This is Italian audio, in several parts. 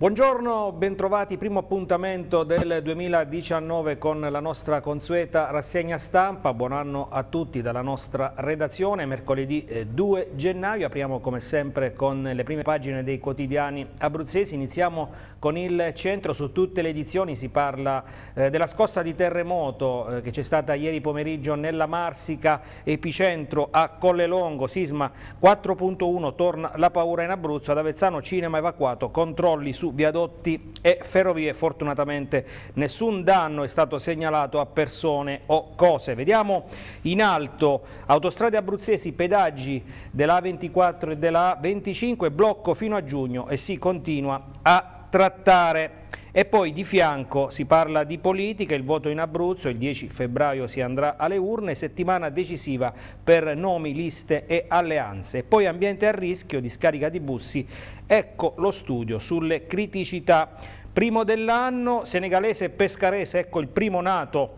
Buongiorno, bentrovati, primo appuntamento del 2019 con la nostra consueta rassegna stampa, buon anno a tutti dalla nostra redazione, mercoledì 2 eh, gennaio, apriamo come sempre con le prime pagine dei quotidiani abruzzesi, iniziamo con il centro, su tutte le edizioni si parla eh, della scossa di terremoto eh, che c'è stata ieri pomeriggio nella Marsica, epicentro a Collelongo, sisma 4.1, torna la paura in Abruzzo, ad Avezzano cinema evacuato, controlli su viadotti e ferrovie. Fortunatamente nessun danno è stato segnalato a persone o cose. Vediamo in alto autostrade abruzzesi, pedaggi della A24 e della A25, blocco fino a giugno e si continua a trattare. E poi di fianco si parla di politica, il voto in Abruzzo, il 10 febbraio si andrà alle urne, settimana decisiva per nomi, liste e alleanze. E poi ambiente a rischio, discarica di bussi, ecco lo studio sulle criticità. Primo dell'anno, senegalese e pescarese, ecco il primo nato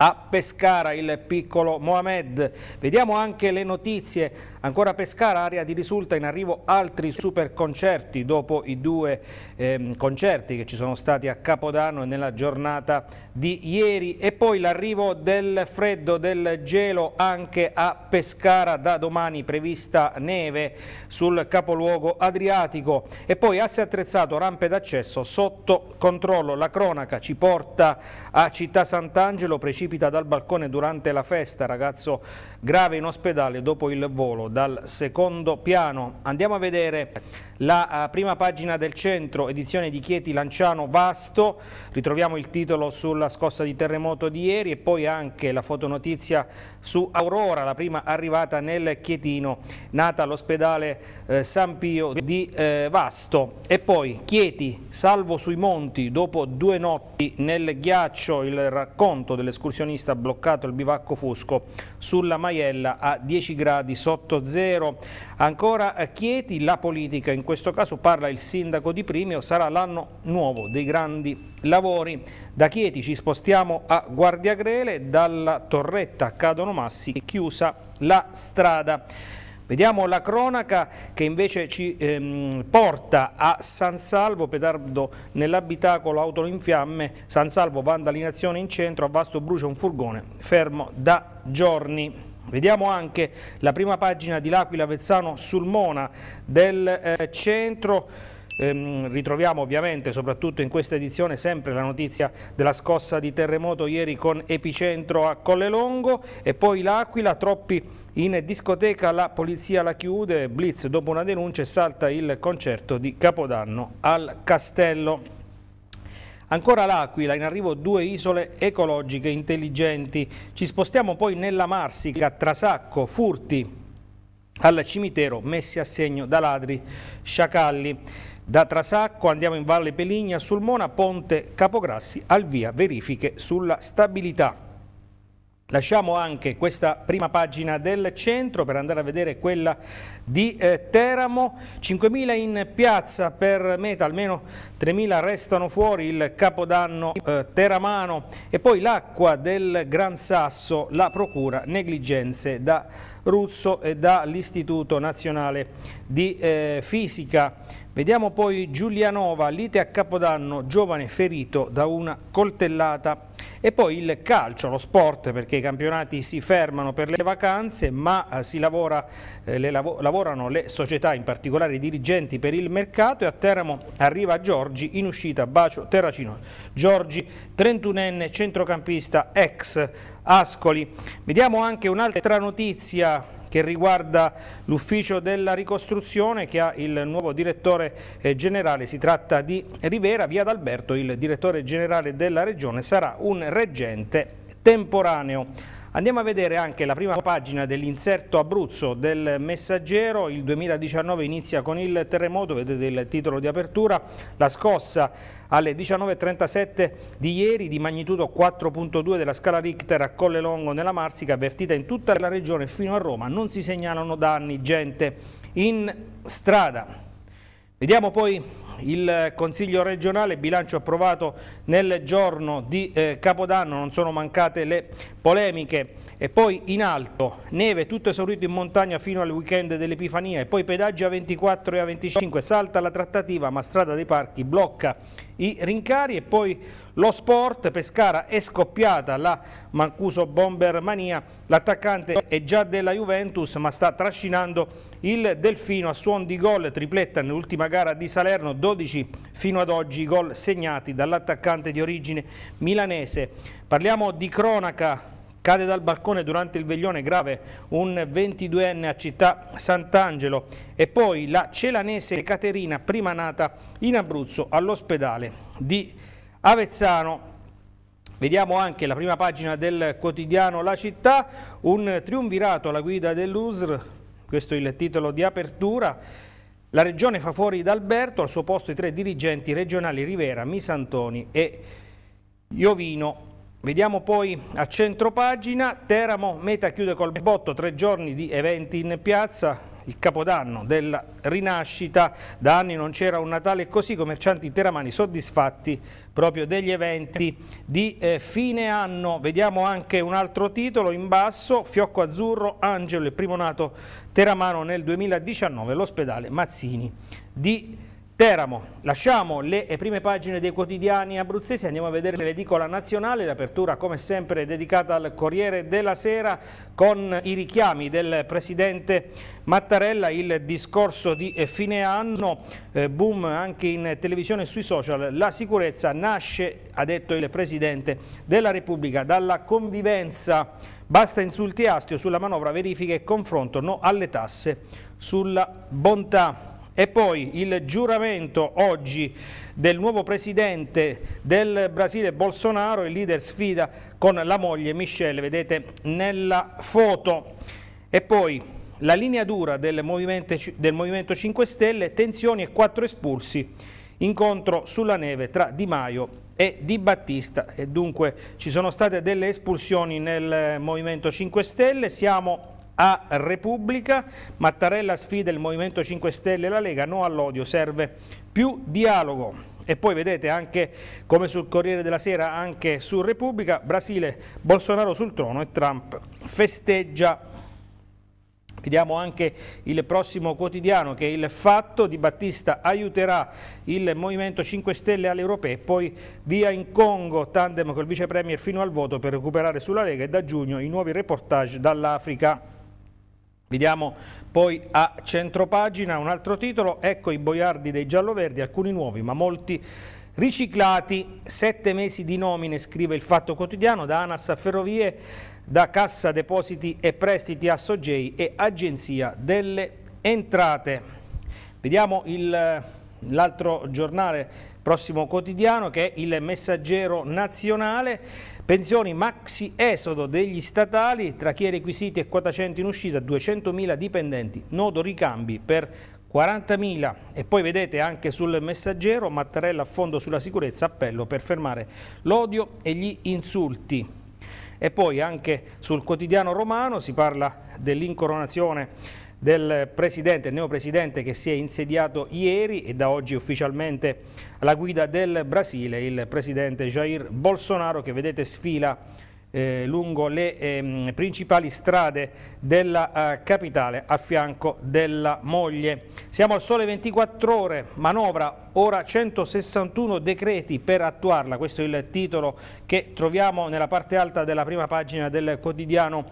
a Pescara il piccolo Mohamed. Vediamo anche le notizie Ancora Pescara, area di risulta in arrivo altri super concerti dopo i due ehm, concerti che ci sono stati a Capodanno e nella giornata di ieri e poi l'arrivo del freddo, del gelo anche a Pescara da domani prevista neve sul capoluogo adriatico e poi asse attrezzato rampe d'accesso sotto controllo. La cronaca ci porta a Città Sant'Angelo, precipita dal balcone durante la festa, ragazzo grave in ospedale dopo il volo dal secondo piano. Andiamo a vedere la eh, prima pagina del centro, edizione di Chieti Lanciano Vasto, ritroviamo il titolo sulla scossa di terremoto di ieri e poi anche la fotonotizia su Aurora, la prima arrivata nel Chietino, nata all'ospedale eh, San Pio di eh, Vasto. E poi Chieti, salvo sui monti, dopo due notti nel ghiaccio, il racconto dell'escursionista bloccato il bivacco Fusco sulla Maiella a 10 gradi sotto 2.0. Ancora eh, Chieti, la politica, in questo caso parla il sindaco di Primio, sarà l'anno nuovo dei grandi lavori. Da Chieti ci spostiamo a Guardiagrele, dalla torretta cadono massi, chiusa la strada. Vediamo la cronaca che invece ci ehm, porta a San Salvo, pedardo nell'abitacolo, autolo in fiamme, San Salvo vandalinazione in centro, a vasto brucia un furgone fermo da giorni. Vediamo anche la prima pagina di L'Aquila Vezzano sul Mona del eh, centro. Ehm, ritroviamo ovviamente soprattutto in questa edizione sempre la notizia della scossa di terremoto ieri con epicentro a Collelongo e poi l'Aquila, troppi in discoteca, la polizia la chiude, Blitz dopo una denuncia e salta il concerto di Capodanno al Castello. Ancora l'Aquila, in arrivo due isole ecologiche intelligenti. Ci spostiamo poi nella Marsica, Trasacco, Furti, al cimitero messi a segno da ladri sciacalli. Da Trasacco andiamo in Valle Peligna, sul Mona, Ponte, Capograssi, al via verifiche sulla stabilità. Lasciamo anche questa prima pagina del centro per andare a vedere quella di eh, Teramo. 5.000 in piazza per meta, almeno 3.000 restano fuori il capodanno eh, teramano. E poi l'acqua del Gran Sasso, la procura, negligenze da Ruzzo e dall'Istituto Nazionale di eh, Fisica. Vediamo poi Giulianova, lite a Capodanno, giovane ferito da una coltellata e poi il calcio, lo sport, perché i campionati si fermano per le vacanze, ma eh, si lavora, eh, le lav lavorano le società, in particolare i dirigenti, per il mercato e a Teramo arriva Giorgi in uscita, bacio Terracino. Giorgi, 31enne, centrocampista, ex Ascoli. Vediamo anche un'altra notizia che riguarda l'ufficio della ricostruzione che ha il nuovo direttore eh, generale, si tratta di Rivera, via d'Alberto, il direttore generale della regione sarà un reggente temporaneo. Andiamo a vedere anche la prima pagina dell'inserto Abruzzo del Messaggero, il 2019 inizia con il terremoto, vedete il titolo di apertura, la scossa alle 19.37 di ieri di magnitudo 4.2 della scala Richter a Colle Longo nella Marsica, avvertita in tutta la regione fino a Roma, non si segnalano danni, gente in strada. Vediamo poi il Consiglio regionale, bilancio approvato nel giorno di eh, Capodanno, non sono mancate le polemiche e poi in alto, neve tutto esaurito in montagna fino al weekend dell'Epifania e poi pedaggi a 24 e a 25, salta la trattativa ma strada dei parchi blocca i rincari e poi lo sport, Pescara è scoppiata la Mancuso Bomber Mania, l'attaccante è già della Juventus ma sta trascinando il Delfino a suon di gol, tripletta nell'ultima gara di Salerno, 12 fino ad oggi gol segnati dall'attaccante di origine milanese. Parliamo di cronaca Cade dal balcone durante il veglione grave un 22enne a città Sant'Angelo e poi la celanese Caterina, prima nata in Abruzzo all'ospedale di Avezzano. Vediamo anche la prima pagina del quotidiano La Città, un triunvirato alla guida dell'USR, questo è il titolo di apertura, la regione fa fuori D'Alberto, al suo posto i tre dirigenti regionali Rivera, Misantoni e Iovino Vediamo poi a centro pagina, Teramo, meta chiude col botto, tre giorni di eventi in piazza, il capodanno della rinascita, da anni non c'era un Natale così, commercianti teramani soddisfatti proprio degli eventi di eh, fine anno. Vediamo anche un altro titolo in basso, Fiocco Azzurro, Angelo, il primo nato teramano nel 2019, l'ospedale Mazzini di Teramo, lasciamo le prime pagine dei quotidiani abruzzesi, andiamo a vedere l'edicola nazionale, l'apertura come sempre dedicata al Corriere della Sera con i richiami del Presidente Mattarella, il discorso di eh, fine anno, eh, boom anche in televisione e sui social, la sicurezza nasce, ha detto il Presidente della Repubblica, dalla convivenza, basta insulti astio sulla manovra, verifica e confronto, no alle tasse, sulla bontà. E poi il giuramento oggi del nuovo presidente del Brasile Bolsonaro, il leader sfida con la moglie Michelle, vedete nella foto. E poi la linea dura del Movimento, del movimento 5 Stelle, tensioni e quattro espulsi, incontro sulla neve tra Di Maio e Di Battista. E dunque ci sono state delle espulsioni nel Movimento 5 Stelle, siamo a Repubblica, Mattarella sfida il Movimento 5 Stelle e la Lega, no all'odio, serve più dialogo. E poi vedete anche come sul Corriere della Sera, anche su Repubblica, Brasile, Bolsonaro sul trono e Trump festeggia Vediamo anche il prossimo quotidiano che il fatto di Battista aiuterà il Movimento 5 Stelle alle europee, poi via in Congo, tandem col vicepremier fino al voto per recuperare sulla Lega e da giugno i nuovi reportage dall'Africa. Vediamo poi a centropagina un altro titolo, ecco i boiardi dei gialloverdi, alcuni nuovi ma molti riciclati, sette mesi di nomine scrive il Fatto Quotidiano da ANAS a Ferrovie, da Cassa Depositi e Prestiti a Sogei e Agenzia delle Entrate. Vediamo l'altro giornale prossimo quotidiano che è il messaggero nazionale, pensioni maxi esodo degli statali, tra chi è requisiti e quota 100 in uscita, 200.000 dipendenti, nodo ricambi per 40.000 e poi vedete anche sul messaggero Mattarella a fondo sulla sicurezza, appello per fermare l'odio e gli insulti. E poi anche sul quotidiano romano si parla dell'incoronazione del presidente, il neo presidente che si è insediato ieri e da oggi ufficialmente alla guida del Brasile, il presidente Jair Bolsonaro che vedete sfila eh, lungo le eh, principali strade della eh, capitale a fianco della moglie. Siamo al sole 24 ore, manovra, ora 161 decreti per attuarla, questo è il titolo che troviamo nella parte alta della prima pagina del quotidiano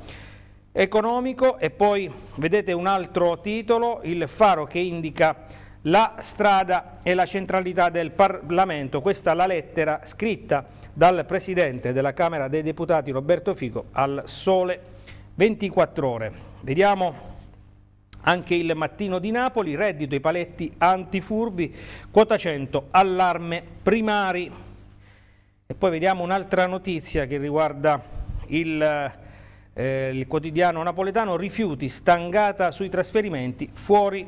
economico e poi vedete un altro titolo, il faro che indica la strada e la centralità del Parlamento, questa è la lettera scritta dal Presidente della Camera dei Deputati Roberto Fico al Sole 24 ore. Vediamo anche il mattino di Napoli, reddito i paletti antifurbi, quota 100, allarme primari. E poi vediamo un'altra notizia che riguarda il eh, il quotidiano napoletano rifiuti, stangata sui trasferimenti fuori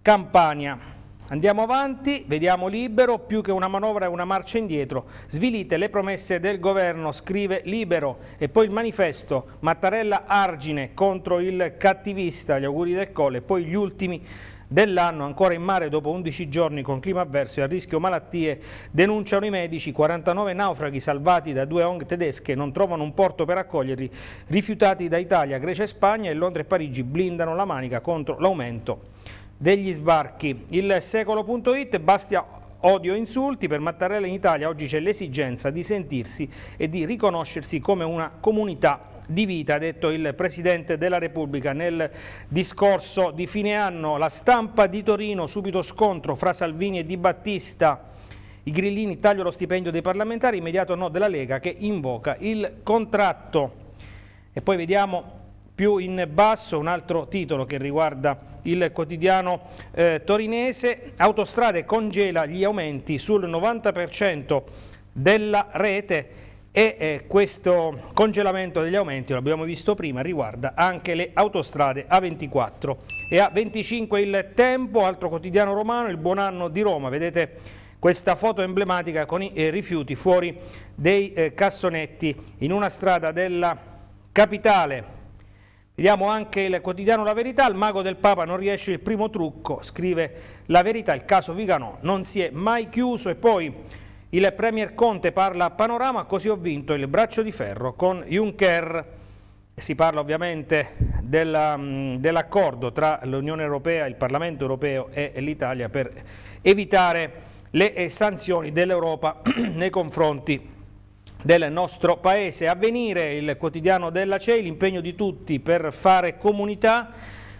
Campania. Andiamo avanti, vediamo libero, più che una manovra è una marcia indietro. Svilite le promesse del governo, scrive libero. E poi il manifesto, Mattarella argine contro il cattivista, gli auguri del Colle, poi gli ultimi dell'anno ancora in mare dopo 11 giorni con clima avverso e a rischio malattie, denunciano i medici 49 naufraghi salvati da due ONG tedesche non trovano un porto per accoglierli, rifiutati da Italia, Grecia e Spagna e Londra e Parigi blindano la manica contro l'aumento degli sbarchi. Il secolo.it Bastia odio e insulti, per Mattarella in Italia oggi c'è l'esigenza di sentirsi e di riconoscersi come una comunità di vita, ha detto il Presidente della Repubblica nel discorso di fine anno. La stampa di Torino, subito scontro fra Salvini e Di Battista. I grillini taglio lo stipendio dei parlamentari, immediato no della Lega che invoca il contratto. E poi vediamo più in basso un altro titolo che riguarda il quotidiano eh, torinese, autostrade congela gli aumenti sul 90% della rete e eh, questo congelamento degli aumenti, l'abbiamo visto prima, riguarda anche le autostrade A24 e A25 il tempo, altro quotidiano romano, il buon anno di Roma, vedete questa foto emblematica con i eh, rifiuti fuori dei eh, cassonetti in una strada della capitale. Vediamo anche il quotidiano La Verità, il mago del Papa non riesce il primo trucco, scrive La Verità, il caso Viganò non si è mai chiuso e poi il Premier Conte parla a Panorama, così ho vinto il braccio di ferro con Juncker. Si parla ovviamente mm, dell'accordo dell tra l'Unione Europea, il Parlamento Europeo e l'Italia per evitare le eh, sanzioni dell'Europa nei confronti del nostro Paese. Avvenire il quotidiano della CEI, l'impegno di tutti per fare comunità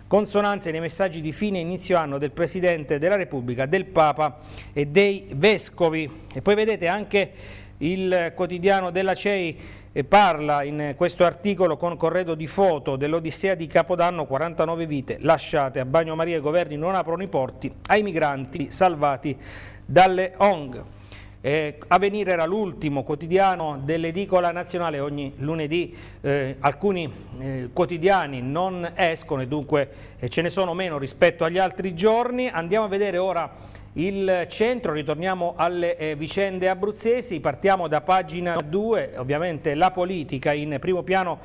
Consonanze nei messaggi di fine e inizio anno del Presidente della Repubblica, del Papa e dei Vescovi. E poi vedete anche il quotidiano della CEI eh, parla in questo articolo con corredo di foto dell'Odissea di Capodanno 49 vite lasciate a Bagnomaria i governi non aprono i porti ai migranti salvati dalle ONG. Eh, Avenire era l'ultimo quotidiano dell'edicola nazionale, ogni lunedì eh, alcuni eh, quotidiani non escono e dunque eh, ce ne sono meno rispetto agli altri giorni. Andiamo a vedere ora il centro, ritorniamo alle eh, vicende abruzzesi, partiamo da pagina 2, ovviamente la politica in primo piano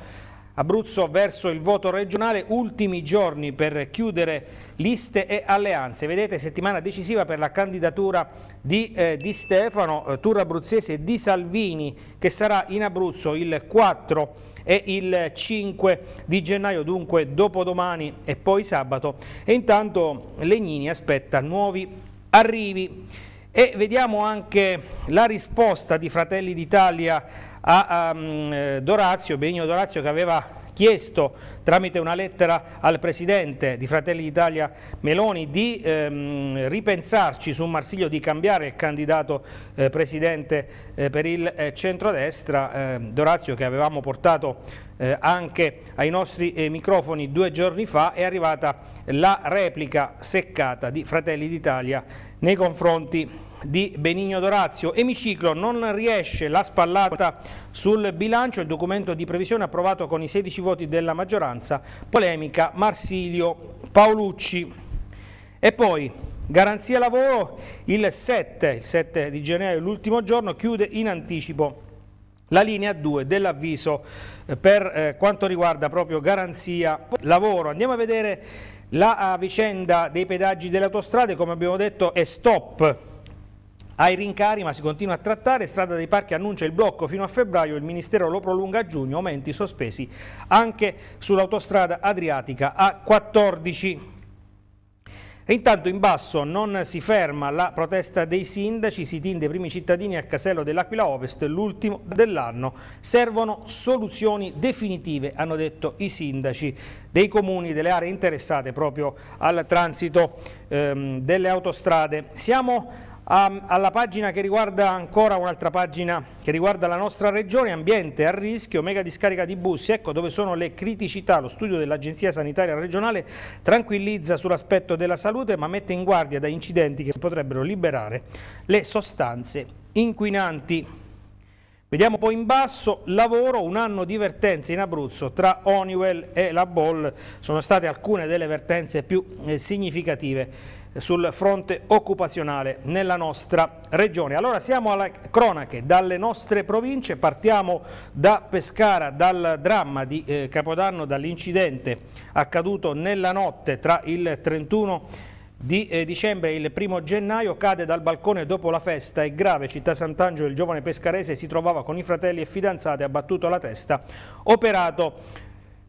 Abruzzo verso il voto regionale, ultimi giorni per chiudere liste e alleanze. Vedete settimana decisiva per la candidatura di, eh, di Stefano, eh, Tour Abruzzese e di Salvini che sarà in Abruzzo il 4 e il 5 di gennaio, dunque dopodomani e poi sabato. E intanto Legnini aspetta nuovi arrivi. E vediamo anche la risposta di Fratelli d'Italia a, a mm, Dorazio, Benigno Dorazio che aveva chiesto tramite una lettera al Presidente di Fratelli d'Italia Meloni di ehm, ripensarci su Marsiglio, di cambiare il candidato eh, Presidente eh, per il eh, centrodestra, ehm, Dorazio che avevamo portato eh, anche ai nostri eh, microfoni due giorni fa, è arrivata la replica seccata di Fratelli d'Italia nei confronti di Benigno Dorazio. Emiciclo non riesce la spallata sul bilancio, il documento di previsione approvato con i 16 voti della maggioranza, polemica Marsilio Paolucci. E poi garanzia lavoro il 7, il 7 di gennaio, l'ultimo giorno, chiude in anticipo la linea 2 dell'avviso eh, per eh, quanto riguarda proprio garanzia lavoro. Andiamo a vedere la eh, vicenda dei pedaggi delle autostrade, come abbiamo detto è stop ai rincari ma si continua a trattare, Strada dei Parchi annuncia il blocco fino a febbraio, il Ministero lo prolunga a giugno, aumenti sospesi anche sull'autostrada Adriatica A14. E intanto in basso non si ferma la protesta dei sindaci, si tinde i primi cittadini al casello dell'Aquila Ovest, l'ultimo dell'anno. Servono soluzioni definitive, hanno detto i sindaci dei comuni, delle aree interessate proprio al transito ehm, delle autostrade. Siamo alla pagina che riguarda ancora un'altra pagina che riguarda la nostra regione, ambiente a rischio, mega discarica di bussi, ecco dove sono le criticità, lo studio dell'Agenzia Sanitaria Regionale tranquillizza sull'aspetto della salute ma mette in guardia da incidenti che potrebbero liberare le sostanze inquinanti. Vediamo poi in basso, lavoro, un anno di vertenze in Abruzzo tra Honeywell e la Boll sono state alcune delle vertenze più eh, significative sul fronte occupazionale nella nostra regione. Allora siamo alle cronache dalle nostre province, partiamo da Pescara, dal dramma di eh, Capodanno, dall'incidente accaduto nella notte tra il 31 di eh, dicembre e il primo gennaio cade dal balcone dopo la festa e grave città Sant'Angelo il giovane pescarese si trovava con i fratelli e fidanzate abbattuto la testa operato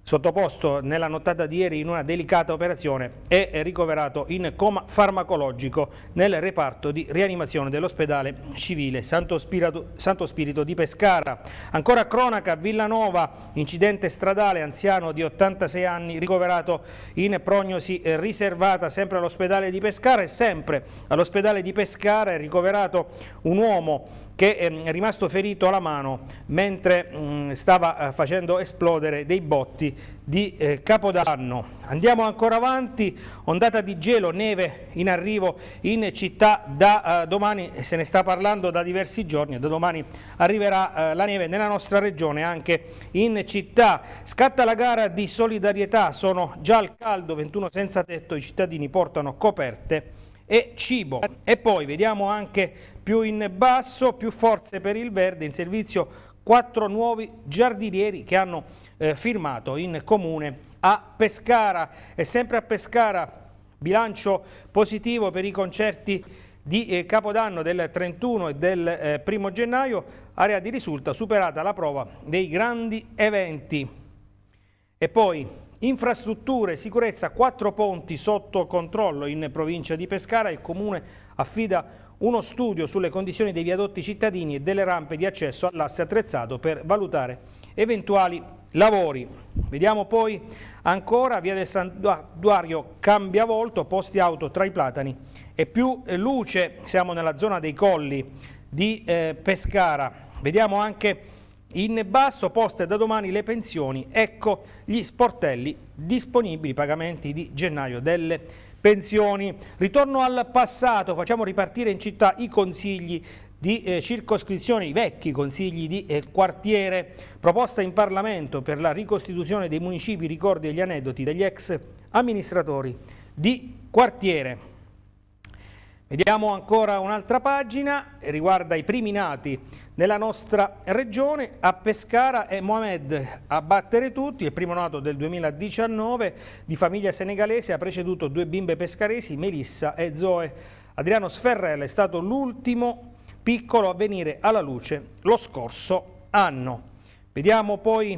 sottoposto nella nottata di ieri in una delicata operazione, è ricoverato in coma farmacologico nel reparto di rianimazione dell'ospedale civile Santo Spirito, Santo Spirito, di Pescara. Ancora cronaca, Villanova, incidente stradale, anziano di 86 anni, ricoverato in prognosi riservata sempre all'ospedale di Pescara e sempre all'ospedale di Pescara è ricoverato un uomo che ehm, è rimasto ferito alla mano mentre mm, stava eh, facendo esplodere dei botti di eh, Capodanno. Andiamo ancora avanti, ondata di gelo, neve in arrivo in città da eh, domani, se ne sta parlando da diversi giorni, da domani arriverà la neve nella nostra regione anche in città. Scatta la gara di solidarietà, sono già al caldo, 21 senza tetto, i cittadini portano coperte e cibo. E poi vediamo anche più in basso, più forze per il verde, in servizio quattro nuovi giardinieri che hanno eh, firmato in comune a Pescara. E sempre a Pescara bilancio positivo per i concerti di eh, Capodanno del 31 e del eh, 1 gennaio, area di risulta superata la prova dei grandi eventi. E poi Infrastrutture, sicurezza, quattro ponti sotto controllo in provincia di Pescara. Il comune affida uno studio sulle condizioni dei viadotti cittadini e delle rampe di accesso all'asse attrezzato per valutare eventuali lavori. Vediamo poi ancora via del santuario Cambiavolto, posti auto tra i platani e più luce. Siamo nella zona dei colli di eh, Pescara. Vediamo anche in basso, poste da domani le pensioni, ecco gli sportelli disponibili, pagamenti di gennaio delle pensioni. Ritorno al passato, facciamo ripartire in città i consigli di eh, circoscrizione, i vecchi consigli di eh, quartiere, proposta in Parlamento per la ricostituzione dei municipi, ricordi e gli aneddoti degli ex amministratori di quartiere. Vediamo ancora un'altra pagina, riguarda i primi nati nella nostra regione. A Pescara è Mohamed a battere tutti, il primo nato del 2019, di famiglia senegalese, ha preceduto due bimbe pescaresi, Melissa e Zoe. Adriano Sferrella è stato l'ultimo piccolo a venire alla luce lo scorso anno. Vediamo poi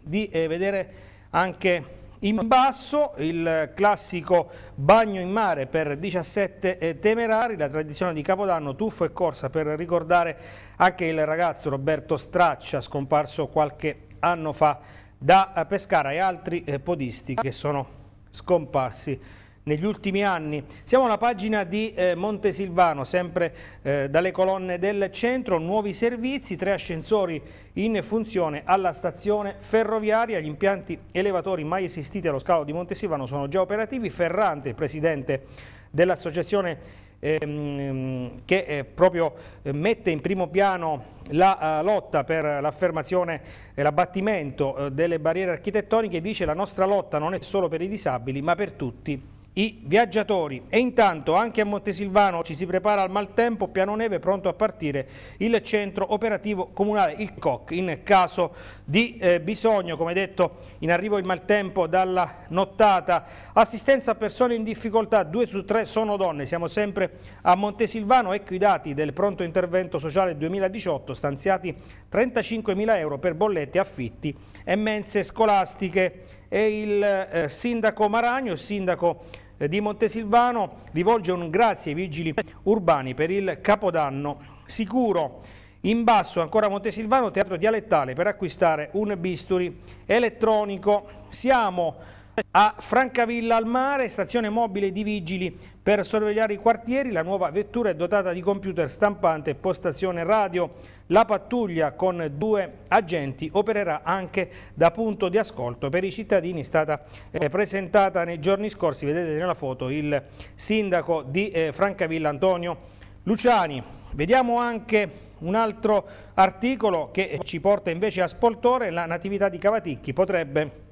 di eh, vedere anche in basso il classico bagno in mare per 17 eh, temerari, la tradizione di Capodanno, tuffo e corsa per ricordare anche il ragazzo Roberto Straccia scomparso qualche anno fa da eh, Pescara e altri eh, podisti che sono scomparsi negli ultimi anni. Siamo alla pagina di eh, Montesilvano, sempre eh, dalle colonne del centro, nuovi servizi, tre ascensori in funzione alla stazione ferroviaria, gli impianti elevatori mai esistiti allo scalo di Montesilvano sono già operativi, Ferrante, il presidente dell'associazione Ehm, che eh, proprio eh, mette in primo piano la uh, lotta per l'affermazione e l'abbattimento eh, delle barriere architettoniche dice la nostra lotta non è solo per i disabili ma per tutti i viaggiatori. E intanto anche a Montesilvano ci si prepara al maltempo, piano neve pronto a partire il centro operativo comunale, il COC, in caso di eh, bisogno, come detto in arrivo il maltempo dalla nottata, assistenza a persone in difficoltà, due su tre sono donne, siamo sempre a Montesilvano, ecco i dati del pronto intervento sociale 2018, stanziati 35 mila euro per bollette, affitti e mense scolastiche e il eh, sindaco Maragno, il sindaco di Montesilvano rivolge un grazie ai vigili urbani per il capodanno sicuro. In basso ancora Montesilvano, teatro dialettale per acquistare un bisturi elettronico. Siamo a Francavilla al mare, stazione mobile di vigili per sorvegliare i quartieri, la nuova vettura è dotata di computer stampante e postazione radio. La pattuglia con due agenti opererà anche da punto di ascolto per i cittadini, è stata eh, presentata nei giorni scorsi, vedete nella foto, il sindaco di eh, Francavilla Antonio Luciani. Vediamo anche un altro articolo che ci porta invece a Spoltore, la natività di Cavaticchi potrebbe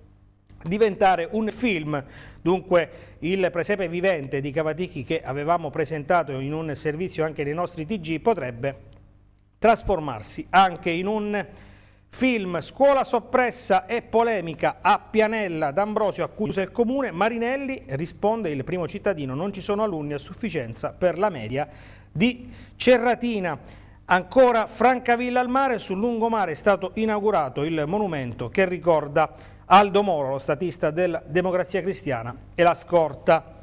diventare un film. Dunque il presepe vivente di Cavatichi che avevamo presentato in un servizio anche nei nostri TG potrebbe trasformarsi anche in un film Scuola soppressa e polemica a Pianella d'Ambrosio accusa il comune Marinelli risponde il primo cittadino non ci sono alunni a sufficienza per la media di Cerratina ancora Francavilla al mare sul lungomare è stato inaugurato il monumento che ricorda Aldo Moro, lo statista della Democrazia Cristiana, e la scorta.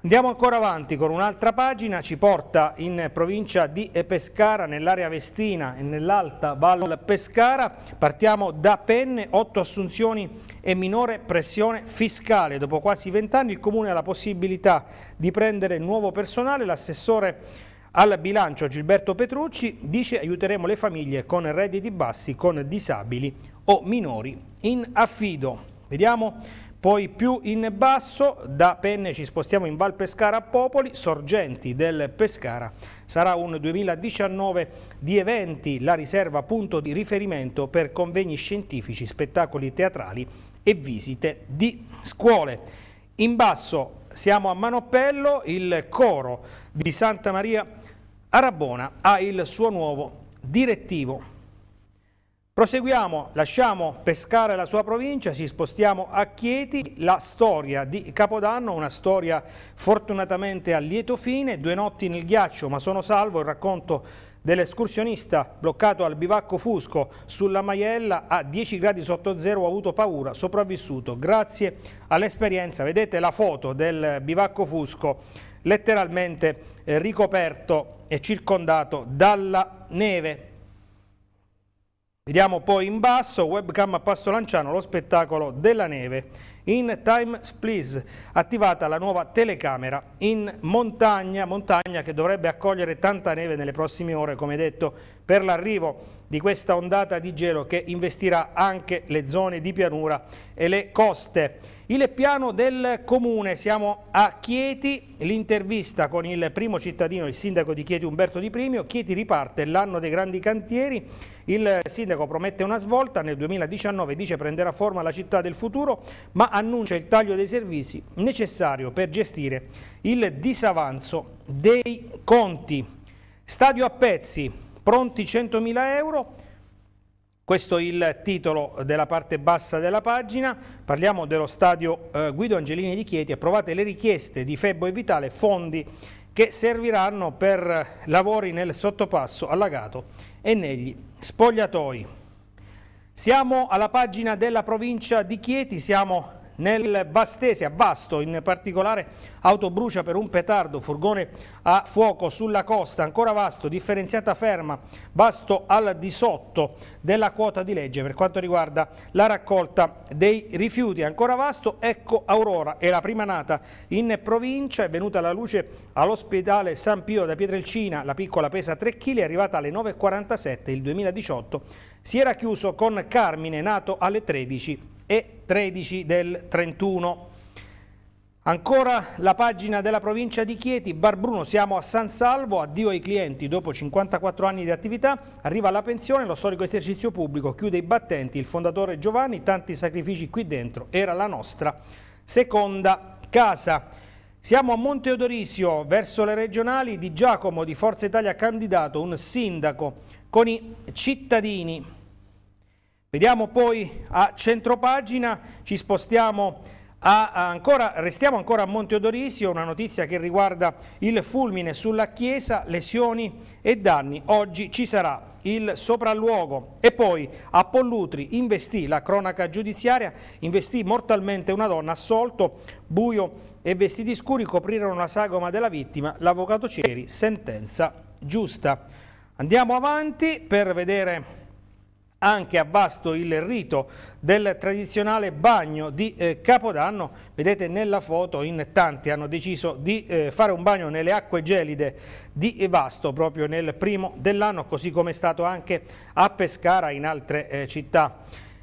Andiamo ancora avanti con un'altra pagina, ci porta in provincia di Pescara, nell'area Vestina e nell'alta Val Pescara. Partiamo da Penne, otto assunzioni e minore pressione fiscale. Dopo quasi vent'anni il Comune ha la possibilità di prendere nuovo personale. L'assessore al bilancio Gilberto Petrucci dice aiuteremo le famiglie con redditi bassi, con disabili o minori in affido. Vediamo? Poi più in basso, da Penne ci spostiamo in Val Pescara a Popoli, Sorgenti del Pescara. Sarà un 2019 di eventi, la riserva punto di riferimento per convegni scientifici, spettacoli teatrali e visite di scuole. In basso siamo a Manopello, il coro di Santa Maria Arabona ha il suo nuovo direttivo. Proseguiamo, lasciamo pescare la sua provincia, ci spostiamo a Chieti, la storia di Capodanno, una storia fortunatamente a lieto fine, due notti nel ghiaccio ma sono salvo, il racconto dell'escursionista bloccato al bivacco Fusco sulla Maiella a 10 gradi sotto zero ha avuto paura, sopravvissuto grazie all'esperienza, vedete la foto del bivacco Fusco letteralmente eh, ricoperto e circondato dalla neve. Vediamo poi in basso, webcam a Passo Lanciano, lo spettacolo della neve. In Time Please, attivata la nuova telecamera in montagna, montagna che dovrebbe accogliere tanta neve nelle prossime ore, come detto, per l'arrivo di questa ondata di gelo che investirà anche le zone di pianura e le coste. Il piano del comune, siamo a Chieti, l'intervista con il primo cittadino, il sindaco di Chieti Umberto Di Primio, Chieti riparte l'anno dei grandi cantieri, il sindaco promette una svolta, nel 2019 dice prenderà forma la città del futuro, ma annuncia il taglio dei servizi necessario per gestire il disavanzo dei conti. Stadio a pezzi, Pronti 100.000 euro, questo è il titolo della parte bassa della pagina, parliamo dello stadio eh, Guido Angelini di Chieti, approvate le richieste di Febbo e Vitale, fondi che serviranno per eh, lavori nel sottopasso allagato e negli spogliatoi. Siamo alla pagina della provincia di Chieti, siamo nel Bastese, a Vasto in particolare, auto brucia per un petardo, furgone a fuoco sulla costa, ancora Vasto, differenziata ferma, Vasto al di sotto della quota di legge per quanto riguarda la raccolta dei rifiuti. Ancora Vasto, ecco Aurora, è la prima nata in provincia, è venuta alla luce all'ospedale San Pio da Pietrelcina, la piccola pesa 3 kg, è arrivata alle 9.47 il 2018, si era chiuso con Carmine, nato alle 13 e 13 del 31. Ancora la pagina della provincia di Chieti, Barbruno, siamo a San Salvo, addio ai clienti, dopo 54 anni di attività arriva la pensione, lo storico esercizio pubblico chiude i battenti, il fondatore Giovanni, tanti sacrifici qui dentro, era la nostra seconda casa. Siamo a Monte Odorisio, verso le regionali di Giacomo di Forza Italia candidato, un sindaco, con i cittadini Vediamo poi a centropagina, ci spostiamo a, ancora, restiamo ancora a Monte Odorisio, una notizia che riguarda il fulmine sulla chiesa, lesioni e danni. Oggi ci sarà il sopralluogo e poi a Pollutri investì la cronaca giudiziaria, investì mortalmente una donna assolto, buio e vestiti scuri coprirono la sagoma della vittima, l'avvocato Ceri, sentenza giusta. Andiamo avanti per vedere anche a Vasto il rito del tradizionale bagno di eh, Capodanno. Vedete nella foto in tanti hanno deciso di eh, fare un bagno nelle acque gelide di Vasto proprio nel primo dell'anno, così come è stato anche a Pescara e in altre eh, città.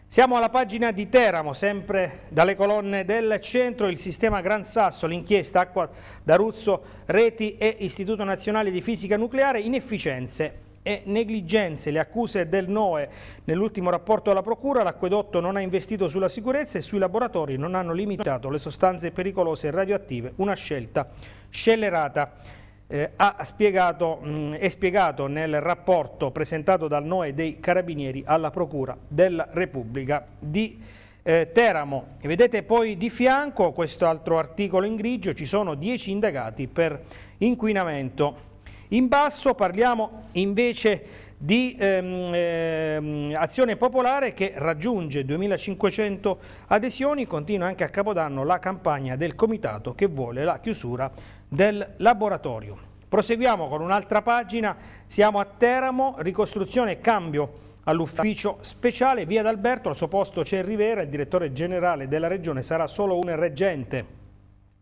Siamo alla pagina di Teramo, sempre dalle colonne del centro, il sistema Gran Sasso, l'inchiesta acqua d'Aruzzo, reti e Istituto Nazionale di Fisica Nucleare, inefficienze e negligenze. Le accuse del NOE nell'ultimo rapporto alla Procura, l'acquedotto non ha investito sulla sicurezza e sui laboratori non hanno limitato le sostanze pericolose e radioattive, una scelta scellerata. Eh, ha spiegato, mh, è spiegato nel rapporto presentato dal NOE dei Carabinieri alla Procura della Repubblica di eh, Teramo. E vedete poi di fianco questo altro articolo in grigio, ci sono 10 indagati per inquinamento in basso parliamo invece di ehm, ehm, Azione Popolare che raggiunge 2500 adesioni, continua anche a Capodanno la campagna del comitato che vuole la chiusura del laboratorio. Proseguiamo con un'altra pagina, siamo a Teramo, ricostruzione e cambio all'ufficio speciale, via d'Alberto, al suo posto c'è Rivera, il direttore generale della regione sarà solo un reggente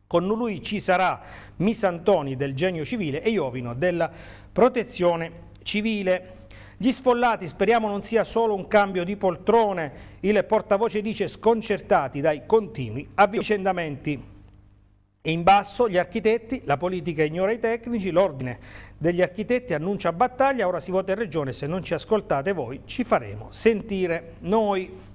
con lui ci sarà Misantoni del genio civile e Iovino della protezione civile. Gli sfollati speriamo non sia solo un cambio di poltrone, il portavoce dice sconcertati dai continui avvicendamenti. In basso gli architetti, la politica ignora i tecnici, l'ordine degli architetti annuncia battaglia, ora si vota in regione, se non ci ascoltate voi ci faremo sentire noi.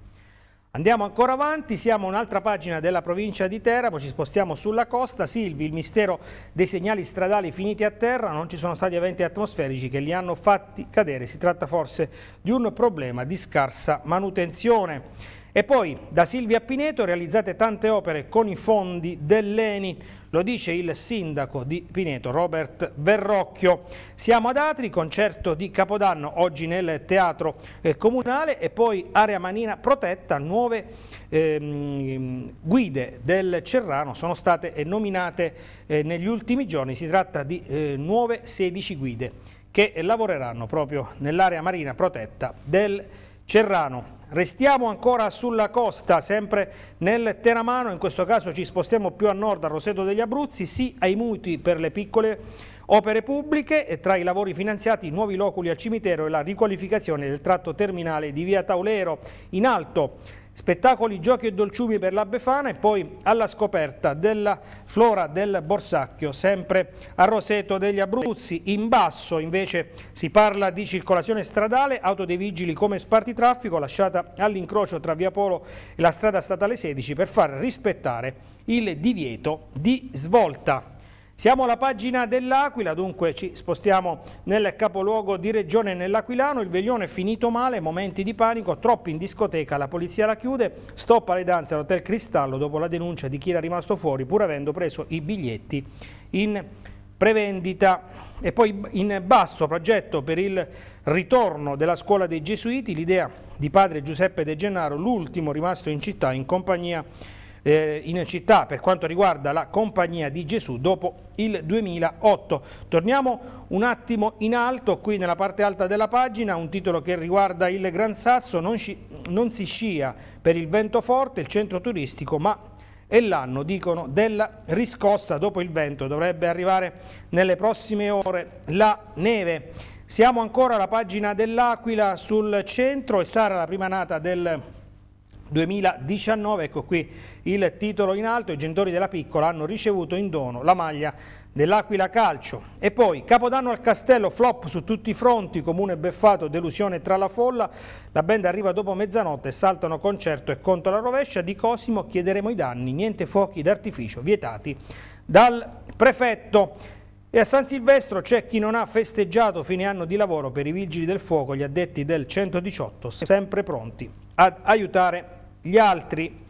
Andiamo ancora avanti, siamo un'altra pagina della provincia di Teramo, ci spostiamo sulla costa. Silvi, il mistero dei segnali stradali finiti a terra, non ci sono stati eventi atmosferici che li hanno fatti cadere. Si tratta forse di un problema di scarsa manutenzione. E poi da Silvia Pineto realizzate tante opere con i fondi dell'ENI, lo dice il sindaco di Pineto Robert Verrocchio. Siamo ad Atri, concerto di Capodanno oggi nel Teatro eh, Comunale e poi Area Manina protetta, nuove ehm, guide del Cerrano sono state eh, nominate eh, negli ultimi giorni, si tratta di eh, nuove 16 guide che lavoreranno proprio nell'area marina protetta del Cerrano Cerrano. Restiamo ancora sulla costa, sempre nel Teramano, in questo caso ci spostiamo più a nord, a Roseto degli Abruzzi, sì ai mutui per le piccole opere pubbliche e tra i lavori finanziati nuovi loculi al cimitero e la riqualificazione del tratto terminale di via Taulero in alto spettacoli, giochi e dolciumi per la Befana e poi alla scoperta della flora del Borsacchio, sempre a Roseto degli Abruzzi. In basso invece si parla di circolazione stradale, auto dei vigili come spartitraffico lasciata all'incrocio tra Via Polo e la strada statale 16 per far rispettare il divieto di svolta. Siamo alla pagina dell'Aquila, dunque ci spostiamo nel capoluogo di regione nell'Aquilano, il veglione è finito male, momenti di panico, troppi in discoteca, la polizia la chiude, stoppa le danze all'Hotel Cristallo dopo la denuncia di chi era rimasto fuori pur avendo preso i biglietti in prevendita e poi in basso progetto per il ritorno della scuola dei Gesuiti, l'idea di padre Giuseppe De Gennaro, l'ultimo rimasto in città in compagnia di eh, in città per quanto riguarda la Compagnia di Gesù dopo il 2008. Torniamo un attimo in alto, qui nella parte alta della pagina, un titolo che riguarda il Gran Sasso, non, non si scia per il vento forte, il centro turistico, ma è l'anno, dicono, della riscossa dopo il vento. Dovrebbe arrivare nelle prossime ore la neve. Siamo ancora alla pagina dell'Aquila sul centro e Sara, la prima nata del 2019, ecco qui il titolo in alto, i genitori della piccola hanno ricevuto in dono la maglia dell'Aquila Calcio. E poi Capodanno al Castello, flop su tutti i fronti, comune beffato, delusione tra la folla, la band arriva dopo mezzanotte, saltano concerto e contro la rovescia, di Cosimo chiederemo i danni, niente fuochi d'artificio vietati dal prefetto. E a San Silvestro c'è chi non ha festeggiato fine anno di lavoro per i vigili del fuoco, gli addetti del 118, sempre pronti ad aiutare gli altri.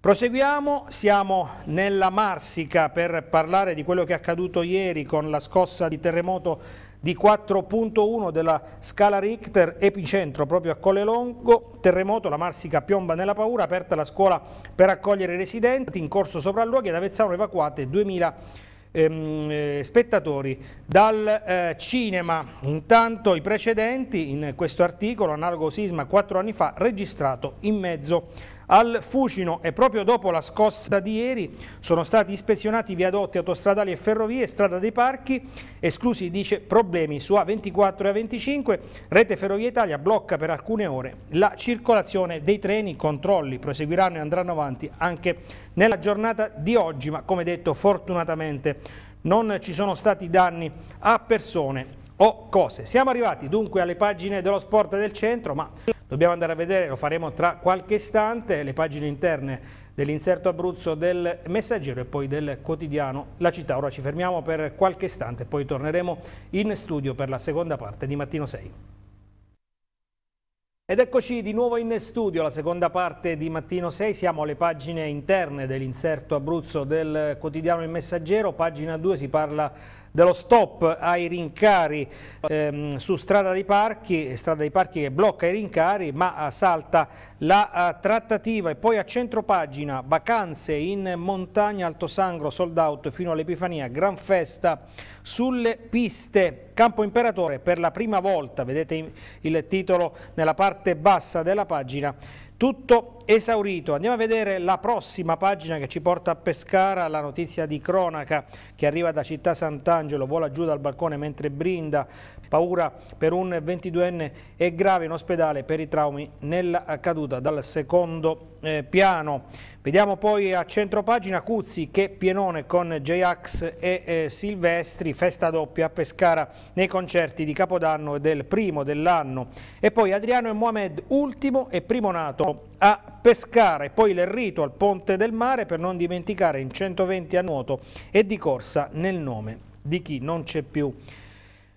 Proseguiamo, siamo nella Marsica per parlare di quello che è accaduto ieri con la scossa di terremoto di 4.1 della scala Richter, epicentro proprio a Collelongo, terremoto, la Marsica piomba nella paura, aperta la scuola per accogliere i residenti, in corso sopralluoghi ad Avezzano evacuate 2000 ehm, eh, spettatori. Dal eh, cinema, intanto i precedenti in questo articolo, analogo sisma quattro anni fa, registrato in mezzo al Fucino e proprio dopo la scossa di ieri sono stati ispezionati viadotti autostradali e ferrovie, strada dei parchi, esclusi dice problemi su A24 e A25, rete Ferrovia Italia blocca per alcune ore la circolazione dei treni, controlli proseguiranno e andranno avanti anche nella giornata di oggi, ma come detto fortunatamente non ci sono stati danni a persone o cose. Siamo arrivati dunque alle pagine dello sport del centro, ma dobbiamo andare a vedere, lo faremo tra qualche istante, le pagine interne dell'inserto Abruzzo del Messaggero e poi del quotidiano La Città. Ora ci fermiamo per qualche istante, poi torneremo in studio per la seconda parte di Mattino 6. Ed eccoci di nuovo in studio, la seconda parte di Mattino 6, siamo alle pagine interne dell'inserto Abruzzo del quotidiano Il Messaggero, pagina 2 si parla dello stop ai rincari ehm, su strada dei parchi, strada dei parchi che blocca i rincari ma salta la eh, trattativa e poi a centro pagina vacanze in montagna Alto Sangro sold out fino all'Epifania, gran festa sulle piste Campo Imperatore per la prima volta, vedete il titolo nella parte bassa della pagina, tutto esaurito. Andiamo a vedere la prossima pagina che ci porta a Pescara, la notizia di cronaca che arriva da Città Sant'Angelo, vola giù dal balcone mentre brinda Paura per un 22enne e grave in ospedale per i traumi nella caduta dal secondo eh, piano. Vediamo poi a centro pagina Cuzzi che Pienone con J-Ax e eh, Silvestri, festa doppia a Pescara nei concerti di Capodanno e del primo dell'anno. E poi Adriano e Mohamed, ultimo e primo nato a Pescara. E poi il rito al Ponte del Mare per non dimenticare in 120 a nuoto e di corsa nel nome di chi non c'è più.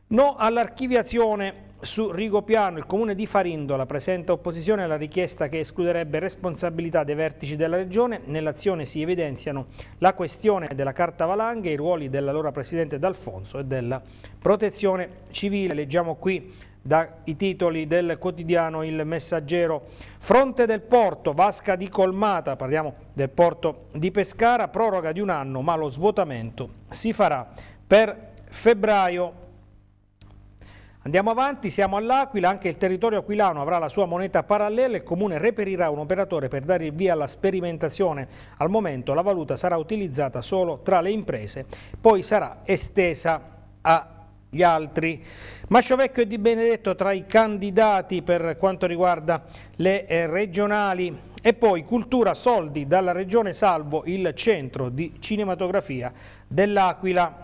No all'archiviazione su Rigopiano, il comune di Farindola presenta opposizione alla richiesta che escluderebbe responsabilità dei vertici della regione. Nell'azione si evidenziano la questione della Carta Valanghe, i ruoli dell'allora presidente D'Alfonso e della protezione civile. Leggiamo qui dai titoli del quotidiano Il Messaggero. Fronte del porto, vasca di colmata, parliamo del porto di Pescara, proroga di un anno, ma lo svuotamento si farà per febbraio Andiamo avanti, siamo all'Aquila, anche il territorio aquilano avrà la sua moneta parallela, il comune reperirà un operatore per dare il via alla sperimentazione. Al momento la valuta sarà utilizzata solo tra le imprese, poi sarà estesa agli altri. Masciovecchio e Di Benedetto tra i candidati per quanto riguarda le eh, regionali. E poi cultura soldi dalla regione salvo il centro di cinematografia dell'Aquila.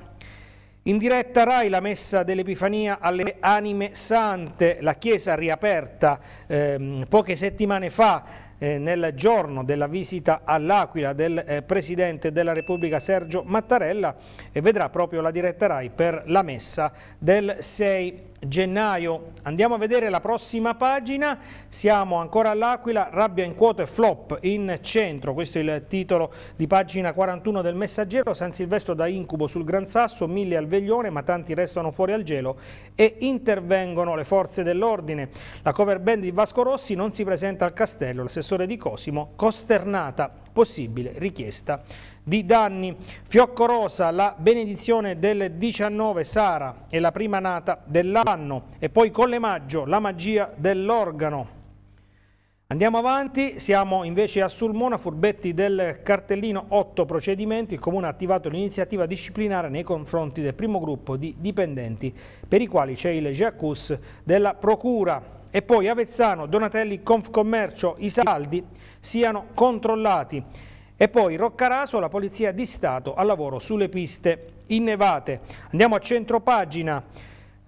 In diretta Rai la messa dell'Epifania alle anime sante, la chiesa riaperta ehm, poche settimane fa eh, nel giorno della visita all'Aquila del eh, Presidente della Repubblica Sergio Mattarella e vedrà proprio la diretta Rai per la messa del 6 gennaio. Andiamo a vedere la prossima pagina, siamo ancora all'Aquila, rabbia in quote flop in centro, questo è il titolo di pagina 41 del messaggero, San Silvestro da incubo sul Gran Sasso, mille al veglione ma tanti restano fuori al gelo e intervengono le forze dell'ordine. La cover band di Vasco Rossi non si presenta al castello, l'assessore di Cosimo, costernata, possibile richiesta di danni. Fiocco rosa, la benedizione del 19, Sara è la prima nata dell'anno e poi Colle Maggio, la magia dell'organo. Andiamo avanti, siamo invece a Sulmona, furbetti del cartellino 8 procedimenti. Il Comune ha attivato l'iniziativa disciplinare nei confronti del primo gruppo di dipendenti per i quali c'è il GEACUS della Procura. E poi Avezzano, Donatelli, Confcommercio, i saldi siano controllati. E poi Roccaraso, la Polizia di Stato al lavoro sulle piste innevate. Andiamo a centropagina,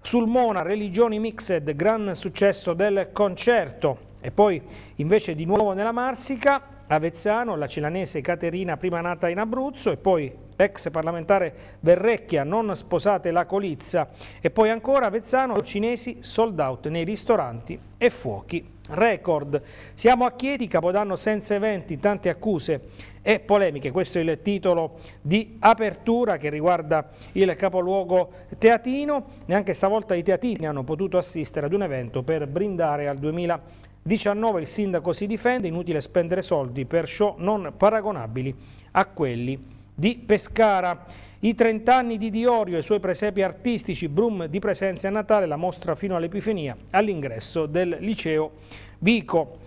sul Mona, religioni mixed, gran successo del concerto. E poi invece di nuovo nella Marsica, Avezzano, la cilanese Caterina prima nata in Abruzzo e poi ex parlamentare Verrecchia, non sposate la colizza e poi ancora Avezzano, cinesi sold out nei ristoranti e fuochi record. Siamo a Chieti, Capodanno senza eventi, tante accuse e polemiche. Questo è il titolo di apertura che riguarda il capoluogo teatino. Neanche stavolta i teatini hanno potuto assistere ad un evento per brindare al 2019. Il sindaco si difende, inutile spendere soldi per show non paragonabili a quelli di Pescara. I 30 anni di Diorio e i suoi presepi artistici, Brum di presenza a Natale, la mostra fino all'Epifania all'ingresso del liceo Vico.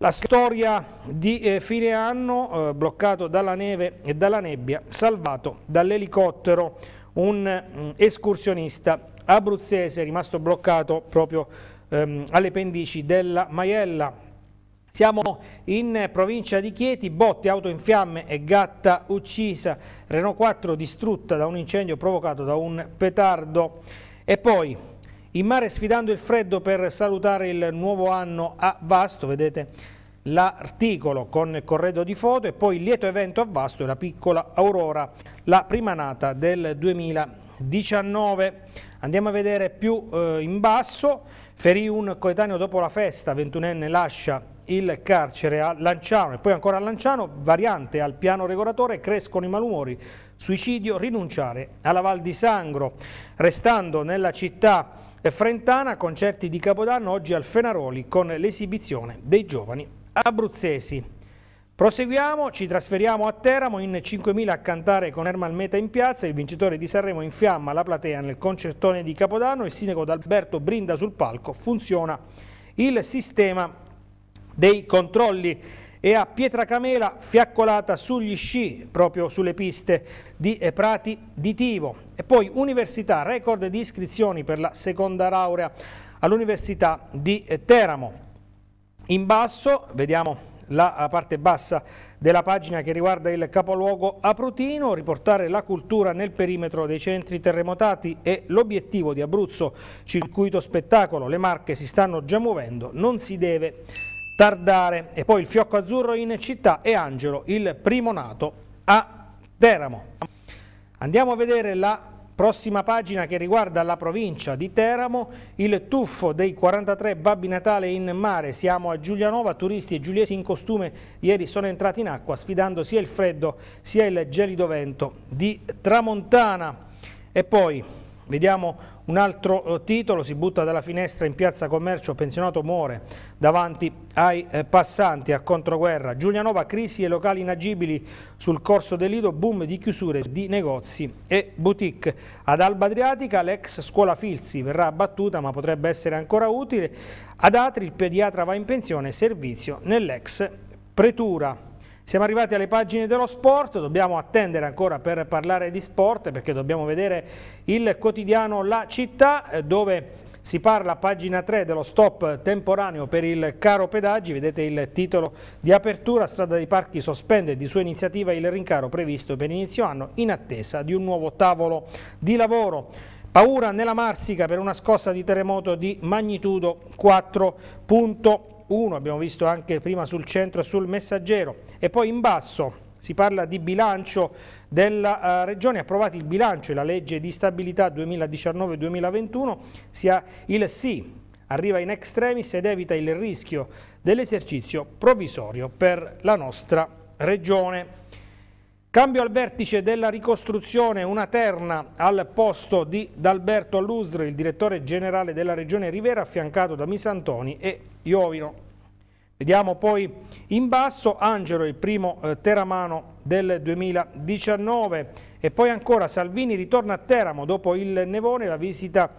La storia di eh, fine anno, eh, bloccato dalla neve e dalla nebbia, salvato dall'elicottero un mh, mm, escursionista abruzzese rimasto bloccato proprio ehm, alle pendici della Maiella. Siamo in provincia di Chieti, botte, auto in fiamme e gatta uccisa, Renault 4 distrutta da un incendio provocato da un petardo. E poi in mare sfidando il freddo per salutare il nuovo anno a Vasto, vedete l'articolo con il corredo di foto e poi il lieto evento a Vasto e la piccola Aurora, la prima nata del 2019. Andiamo a vedere più eh, in basso, ferì un coetaneo dopo la festa, 21enne lascia il carcere a Lanciano e poi ancora a Lanciano, variante al piano regolatore, crescono i malumori, suicidio, rinunciare alla Val di Sangro, restando nella città Frentana, concerti di Capodanno oggi al Fenaroli con l'esibizione dei giovani abruzzesi. Proseguiamo, ci trasferiamo a Teramo in 5.000 a cantare con Ermal Meta in piazza, il vincitore di Sanremo in fiamma la platea nel concertone di Capodanno, il sindaco D'Alberto Brinda sul palco, funziona il sistema dei controlli e a Pietracamela fiaccolata sugli sci, proprio sulle piste di eh, Prati di Tivo. E poi università, record di iscrizioni per la seconda laurea all'università di eh, Teramo. In basso vediamo la eh, parte bassa della pagina che riguarda il capoluogo Aprutino, riportare la cultura nel perimetro dei centri terremotati è l'obiettivo di Abruzzo Circuito Spettacolo. Le Marche si stanno già muovendo, non si deve Tardare e poi il fiocco azzurro in città e Angelo, il primo nato a Teramo. Andiamo a vedere la prossima pagina che riguarda la provincia di Teramo, il tuffo dei 43 Babbi Natale in mare, siamo a Giulianova, turisti e giuliesi in costume ieri sono entrati in acqua sfidando sia il freddo sia il gelido vento di Tramontana. E poi Vediamo un altro eh, titolo, si butta dalla finestra in piazza commercio, pensionato muore davanti ai eh, passanti a controguerra. Giulianova, crisi e locali inagibili sul corso dell'Ido, boom di chiusure di negozi e boutique. Ad Alba Adriatica l'ex scuola Filzi verrà abbattuta ma potrebbe essere ancora utile. Ad Atri il pediatra va in pensione, servizio nell'ex pretura. Siamo arrivati alle pagine dello sport, dobbiamo attendere ancora per parlare di sport perché dobbiamo vedere il quotidiano La Città eh, dove si parla a pagina 3 dello stop temporaneo per il caro pedaggi, vedete il titolo di apertura, strada dei parchi sospende di sua iniziativa il rincaro previsto per inizio anno in attesa di un nuovo tavolo di lavoro. Paura nella Marsica per una scossa di terremoto di magnitudo 4.1. 1, abbiamo visto anche prima sul centro e sul messaggero e poi in basso si parla di bilancio della eh, Regione, approvati il bilancio e la legge di stabilità 2019-2021, sia il sì, arriva in extremis ed evita il rischio dell'esercizio provvisorio per la nostra Regione. Cambio al vertice della ricostruzione, una terna al posto di D'Alberto Allusri, il direttore generale della regione Rivera, affiancato da Misantoni e Iovino. Vediamo poi in basso Angelo, il primo eh, teramano del 2019 e poi ancora Salvini ritorna a Teramo dopo il Nevone, la visita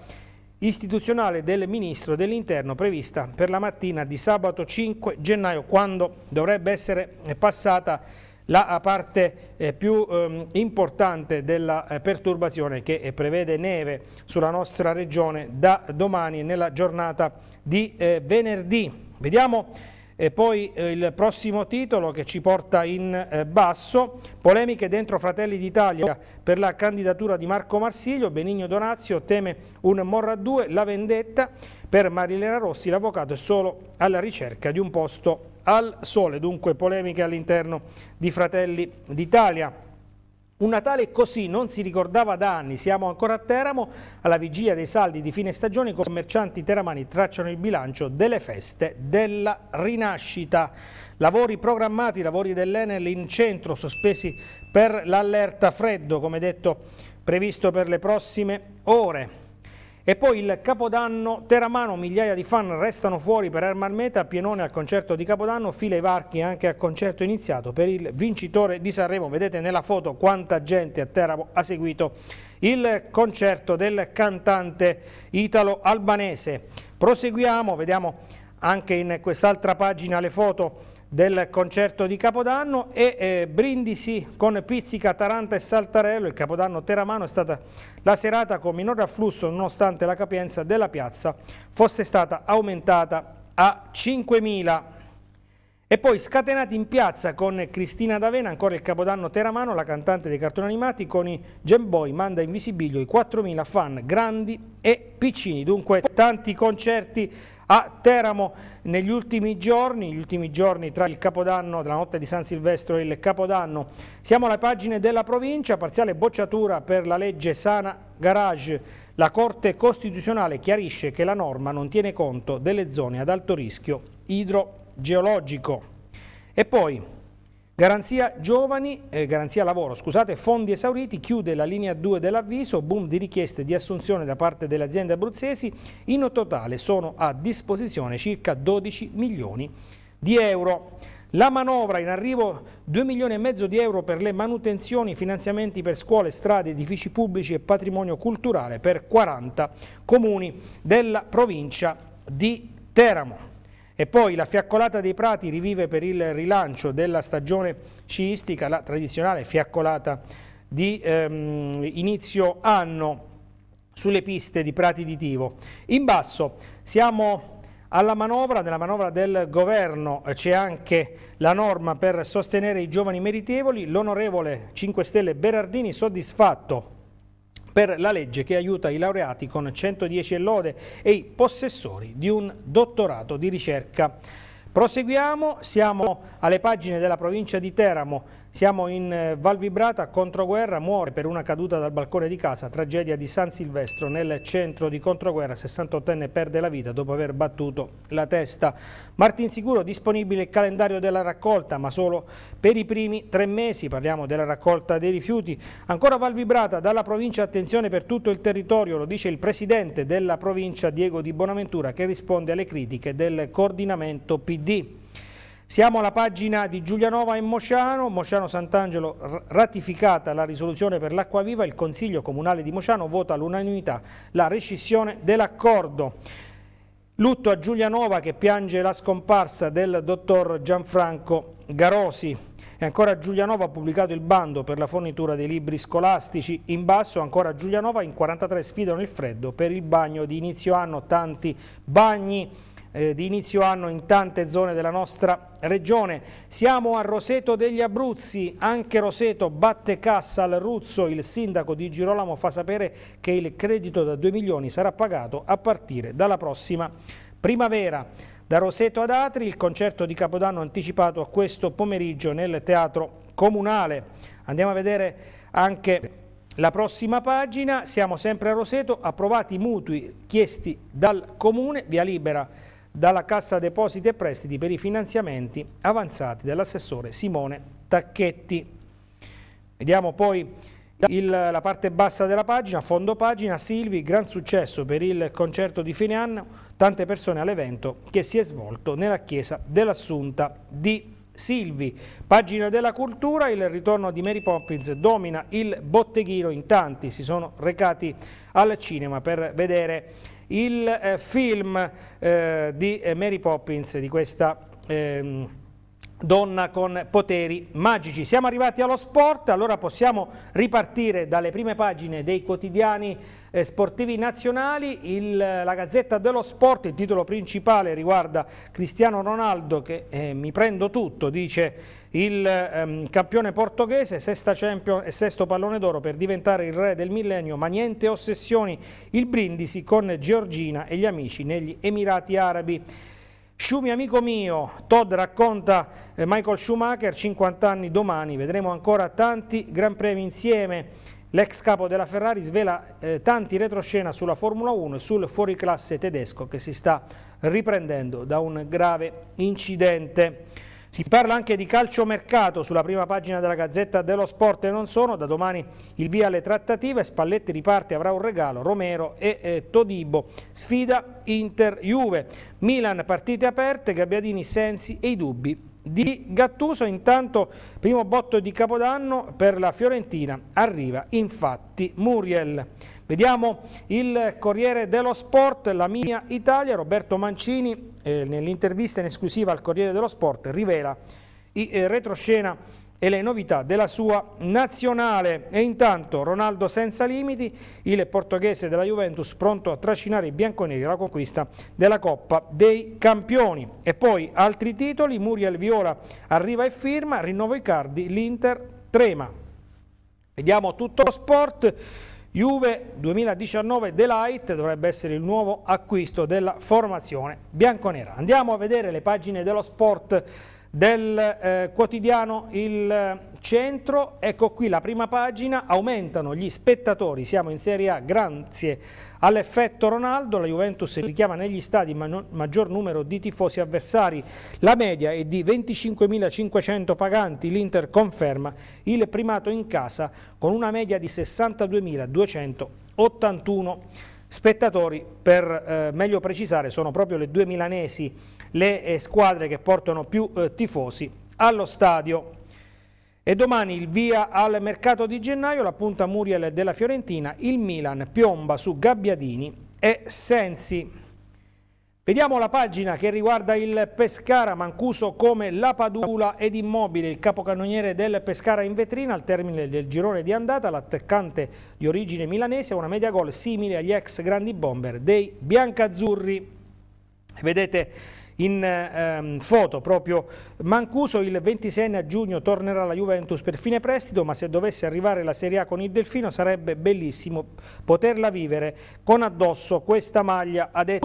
istituzionale del Ministro dell'Interno prevista per la mattina di sabato 5 gennaio quando dovrebbe essere passata la parte eh, più eh, importante della eh, perturbazione che eh, prevede neve sulla nostra regione da domani nella giornata di eh, venerdì. Vediamo e eh, poi eh, il prossimo titolo che ci porta in eh, basso, polemiche dentro Fratelli d'Italia per la candidatura di Marco Marsiglio, Benigno Donazio teme un morra due, la vendetta per Marilena Rossi, l'avvocato è solo alla ricerca di un posto al sole, dunque polemiche all'interno di Fratelli d'Italia. Un Natale così non si ricordava da anni, siamo ancora a Teramo, alla vigilia dei saldi di fine stagione i commercianti teramani tracciano il bilancio delle feste della rinascita. Lavori programmati, lavori dell'Enel in centro sospesi per l'allerta freddo, come detto previsto per le prossime ore. E poi il Capodanno Teramano, migliaia di fan restano fuori per Herman Meta, Pienone al concerto di Capodanno, file i varchi anche al concerto iniziato per il vincitore di Sanremo. Vedete nella foto quanta gente a Teramo ha seguito il concerto del cantante italo-albanese. Proseguiamo, vediamo anche in quest'altra pagina le foto del concerto di Capodanno e eh, Brindisi con Pizzica, Taranta e Saltarello, il Capodanno Teramano è stata la serata con minor afflusso nonostante la capienza della piazza fosse stata aumentata a 5.000 e poi scatenati in piazza con Cristina D'Avena, ancora il capodanno Teramano, la cantante dei cartoni animati, con i Gemboy manda in visibilio i 4.000 fan grandi e piccini. Dunque tanti concerti a Teramo negli ultimi giorni, gli ultimi giorni tra il Capodanno, tra la notte di San Silvestro e il Capodanno. Siamo alle pagine della provincia, parziale bocciatura per la legge Sana Garage. La Corte Costituzionale chiarisce che la norma non tiene conto delle zone ad alto rischio idro geologico. E poi garanzia giovani, eh, garanzia lavoro, scusate, fondi esauriti, chiude la linea 2 dell'avviso, boom di richieste di assunzione da parte delle aziende abruzzesi, in totale sono a disposizione circa 12 milioni di euro. La manovra in arrivo 2 milioni e mezzo di euro per le manutenzioni, finanziamenti per scuole, strade, edifici pubblici e patrimonio culturale per 40 comuni della provincia di Teramo. E poi la fiaccolata dei prati rivive per il rilancio della stagione sciistica, la tradizionale fiaccolata di ehm, inizio anno sulle piste di Prati di Tivo. In basso siamo alla manovra, nella manovra del governo eh, c'è anche la norma per sostenere i giovani meritevoli, l'onorevole 5 Stelle Berardini soddisfatto per la legge che aiuta i laureati con 110 e lode e i possessori di un dottorato di ricerca. Proseguiamo, siamo alle pagine della provincia di Teramo siamo in eh, Val Vibrata, Controguerra, muore per una caduta dal balcone di casa, tragedia di San Silvestro nel centro di Controguerra, 68enne perde la vita dopo aver battuto la testa. Martin Sicuro, disponibile il calendario della raccolta, ma solo per i primi tre mesi, parliamo della raccolta dei rifiuti. Ancora Val Vibrata, dalla provincia attenzione per tutto il territorio, lo dice il presidente della provincia Diego Di Bonaventura che risponde alle critiche del coordinamento PD. Siamo alla pagina di Giulianova e Mosciano, Mosciano Sant'Angelo ratificata la risoluzione per l'acqua viva. il Consiglio Comunale di Mosciano vota all'unanimità la rescissione dell'accordo. Lutto a Giulianova che piange la scomparsa del dottor Gianfranco Garosi. E ancora Giulianova ha pubblicato il bando per la fornitura dei libri scolastici. In basso ancora Giulianova in 43 sfidano il freddo per il bagno di inizio anno, tanti bagni eh, di inizio anno in tante zone della nostra regione. Siamo a Roseto degli Abruzzi, anche Roseto batte cassa al Ruzzo, il sindaco di Girolamo fa sapere che il credito da 2 milioni sarà pagato a partire dalla prossima primavera. Da Roseto ad Atri il concerto di Capodanno anticipato a questo pomeriggio nel Teatro Comunale. Andiamo a vedere anche la prossima pagina, siamo sempre a Roseto, approvati i mutui chiesti dal Comune, via libera dalla Cassa Depositi e Prestiti per i finanziamenti avanzati dall'assessore Simone Tacchetti. Vediamo poi il, la parte bassa della pagina, fondo pagina, Silvi, gran successo per il concerto di fine anno, tante persone all'evento che si è svolto nella chiesa dell'Assunta di Silvi. Pagina della cultura, il ritorno di Mary Poppins domina il botteghino, in tanti si sono recati al cinema per vedere il eh, film eh, di eh, Mary Poppins, di questa ehm, donna con poteri magici. Siamo arrivati allo sport, allora possiamo ripartire dalle prime pagine dei quotidiani eh, sportivi nazionali. Il, eh, la Gazzetta dello Sport, il titolo principale riguarda Cristiano Ronaldo che eh, mi prendo tutto, dice il ehm, campione portoghese, sesta champion e sesto pallone d'oro per diventare il re del millennio, ma niente ossessioni, il brindisi con Georgina e gli amici negli Emirati Arabi. Schumi amico mio, Todd racconta eh, Michael Schumacher, 50 anni domani, vedremo ancora tanti Gran Premi insieme. L'ex capo della Ferrari svela eh, tanti retroscena sulla Formula 1 e sul fuoriclasse tedesco che si sta riprendendo da un grave incidente. Si parla anche di calciomercato sulla prima pagina della Gazzetta dello Sport e non sono, da domani il via alle trattative, Spalletti riparte, avrà un regalo, Romero e eh, Todibo, sfida Inter-Juve, Milan partite aperte, Gabbiadini, Sensi e i dubbi di Gattuso, intanto primo botto di Capodanno per la Fiorentina, arriva infatti Muriel. Vediamo il Corriere dello Sport, la mia Italia, Roberto Mancini eh, nell'intervista in esclusiva al Corriere dello Sport rivela i eh, retroscena e le novità della sua nazionale. E intanto Ronaldo senza limiti, il portoghese della Juventus pronto a trascinare i bianconeri alla conquista della Coppa dei Campioni. E poi altri titoli, Muriel Viola arriva e firma, rinnovo i cardi, l'Inter trema. Vediamo tutto lo sport. Juve 2019 Delight dovrebbe essere il nuovo acquisto della formazione bianconera. Andiamo a vedere le pagine dello sport del eh, quotidiano Il Centro, ecco qui la prima pagina, aumentano gli spettatori, siamo in Serie A grazie all'effetto Ronaldo, la Juventus richiama negli stadi il maggior numero di tifosi avversari, la media è di 25.500 paganti, l'Inter conferma il primato in casa con una media di 62.281 spettatori, per eh, meglio precisare sono proprio le due milanesi le eh, squadre che portano più eh, tifosi allo stadio. E domani il via al mercato di gennaio, la punta Muriel della Fiorentina, il Milan piomba su Gabbiadini e Sensi. Vediamo la pagina che riguarda il Pescara, Mancuso come la Padula ed Immobile, il capocannoniere del Pescara in vetrina al termine del girone di andata, l'attaccante di origine milanese, una media gol simile agli ex grandi bomber dei biancazzurri. Vedete in ehm, foto proprio Mancuso, il 26 a giugno tornerà alla Juventus per fine prestito, ma se dovesse arrivare la Serie A con il Delfino sarebbe bellissimo poterla vivere con addosso questa maglia. Adesso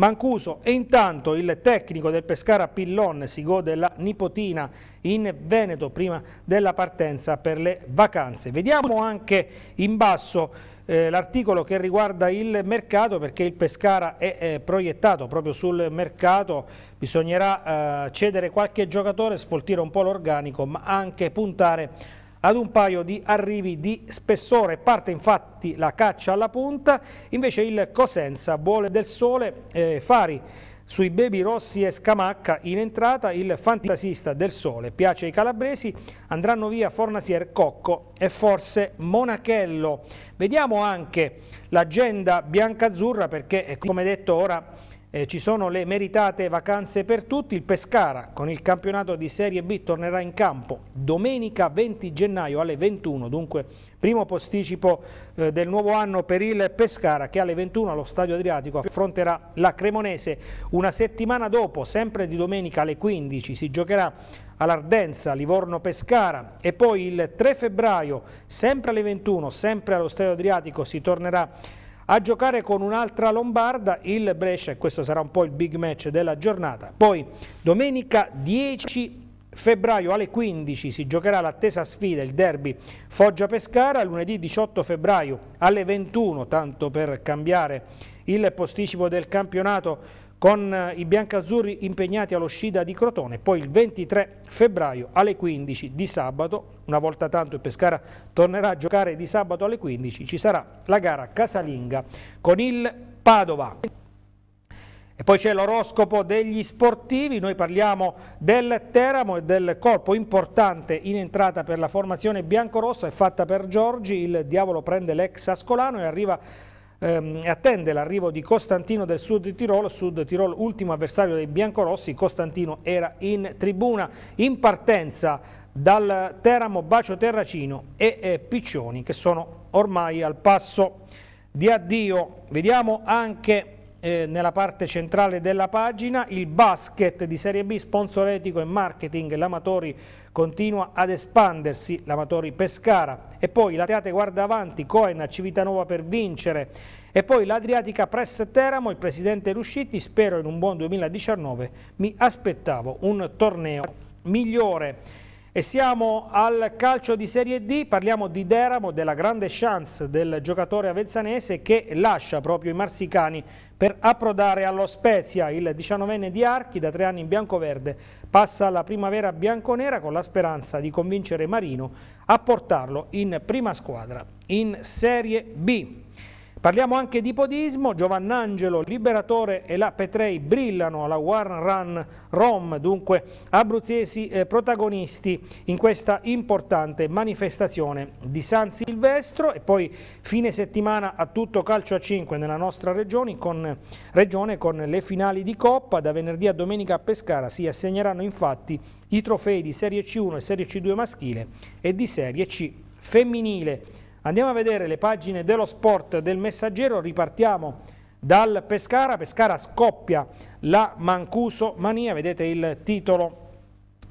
Mancuso e intanto il tecnico del Pescara Pillon si gode la nipotina in Veneto prima della partenza per le vacanze. Vediamo anche in basso eh, l'articolo che riguarda il mercato perché il Pescara è, eh, proiettato proprio sul mercato, bisognerà eh, cedere qualche giocatore, sfoltire un po' l'organico ma anche puntare ad un paio di arrivi di spessore. Parte infatti la caccia alla punta, invece il Cosenza vuole del sole eh, Fari sui baby rossi e Scamacca in entrata il fantasista del sole piace ai calabresi andranno via Fornasier Cocco e forse Monachello vediamo anche l'agenda biancazzurra perché eh, come detto ora eh, ci sono le meritate vacanze per tutti, il Pescara con il campionato di Serie B tornerà in campo domenica 20 gennaio alle 21, dunque primo posticipo eh, del nuovo anno per il Pescara che alle 21 allo Stadio Adriatico affronterà la Cremonese. Una settimana dopo, sempre di domenica alle 15, si giocherà all'Ardenza, Livorno-Pescara e poi il 3 febbraio, sempre alle 21, sempre allo Stadio Adriatico, si tornerà a giocare con un'altra lombarda il Brescia, e questo sarà un po' il big match della giornata. Poi domenica 10 febbraio alle 15 si giocherà l'attesa sfida, il derby Foggia-Pescara, lunedì 18 febbraio alle 21, tanto per cambiare il posticipo del campionato con eh, i biancazzurri impegnati all'uscita di Crotone, poi il 23 febbraio alle 15 di sabato, una volta tanto il Pescara tornerà a giocare di sabato alle 15, ci sarà la gara casalinga con il Padova. E poi c'è l'oroscopo degli sportivi, noi parliamo del Teramo e del colpo importante in entrata per la formazione biancorossa, è fatta per Giorgi, il diavolo prende l'ex Ascolano e arriva ehm, attende l'arrivo di Costantino del Sud Tirolo, Sud Tirolo ultimo avversario dei biancorossi, Costantino era in tribuna, in partenza dal Teramo Bacio Terracino e eh, Piccioni che sono ormai al passo di addio. Vediamo anche eh, nella parte centrale della pagina, il basket di Serie B, sponsor etico e marketing, l'Amatori continua ad espandersi, l'Amatori Pescara, e poi la Teate guarda avanti, Coen a Civitanova per vincere, e poi l'Adriatica Press Teramo, il presidente Ruscitti, spero in un buon 2019, mi aspettavo un torneo migliore. E siamo al calcio di Serie D, parliamo di Deramo, della grande chance del giocatore avezzanese che lascia proprio i marsicani per approdare allo Spezia. Il 19enne di Archi, da tre anni in bianco-verde, passa alla primavera bianconera con la speranza di convincere Marino a portarlo in prima squadra in Serie B. Parliamo anche di podismo, Giovannangelo Liberatore e la Petrei brillano alla One Run Rom, dunque abruzzesi eh, protagonisti in questa importante manifestazione di San Silvestro e poi fine settimana a tutto calcio a 5 nella nostra regione con, regione con le finali di Coppa, da venerdì a domenica a Pescara si assegneranno infatti i trofei di Serie C1 e Serie C2 maschile e di Serie C femminile. Andiamo a vedere le pagine dello sport del messaggero, ripartiamo dal Pescara, Pescara scoppia la Mancuso Mania, vedete il titolo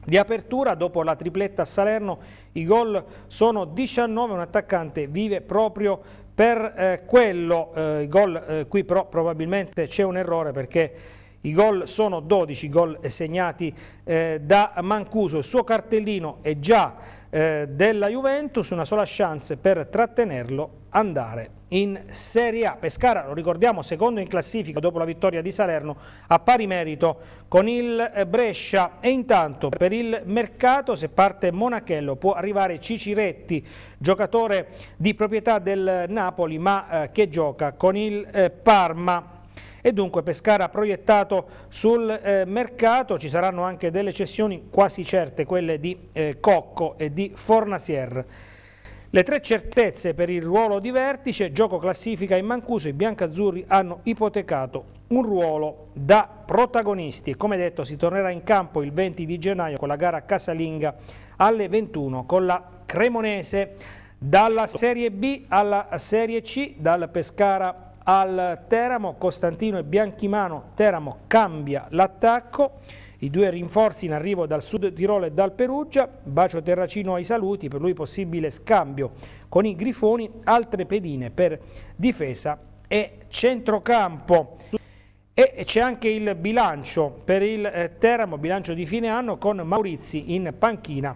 di apertura dopo la tripletta a Salerno, i gol sono 19, un attaccante vive proprio per eh, quello, eh, i gol eh, qui però probabilmente c'è un errore perché i gol sono 12, i gol segnati eh, da Mancuso, il suo cartellino è già eh, della Juventus, una sola chance per trattenerlo, andare in Serie A. Pescara, lo ricordiamo, secondo in classifica dopo la vittoria di Salerno, a pari merito con il eh, Brescia. E intanto per il mercato, se parte Monachello, può arrivare Ciciretti, giocatore di proprietà del Napoli, ma eh, che gioca con il eh, Parma e dunque Pescara proiettato sul eh, mercato, ci saranno anche delle cessioni quasi certe, quelle di eh, Cocco e di Fornasier. Le tre certezze per il ruolo di vertice, gioco classifica in Mancuso, i biancazzurri hanno ipotecato un ruolo da protagonisti come detto si tornerà in campo il 20 di gennaio con la gara casalinga alle 21 con la Cremonese dalla Serie B alla Serie C, dal Pescara al Teramo, Costantino e Bianchimano, Teramo cambia l'attacco, i due rinforzi in arrivo dal Sud Tirolo e dal Perugia, Bacio Terracino ai saluti, per lui possibile scambio con i Grifoni, altre pedine per difesa e centrocampo. E c'è anche il bilancio per il eh, Teramo, bilancio di fine anno con Maurizi in panchina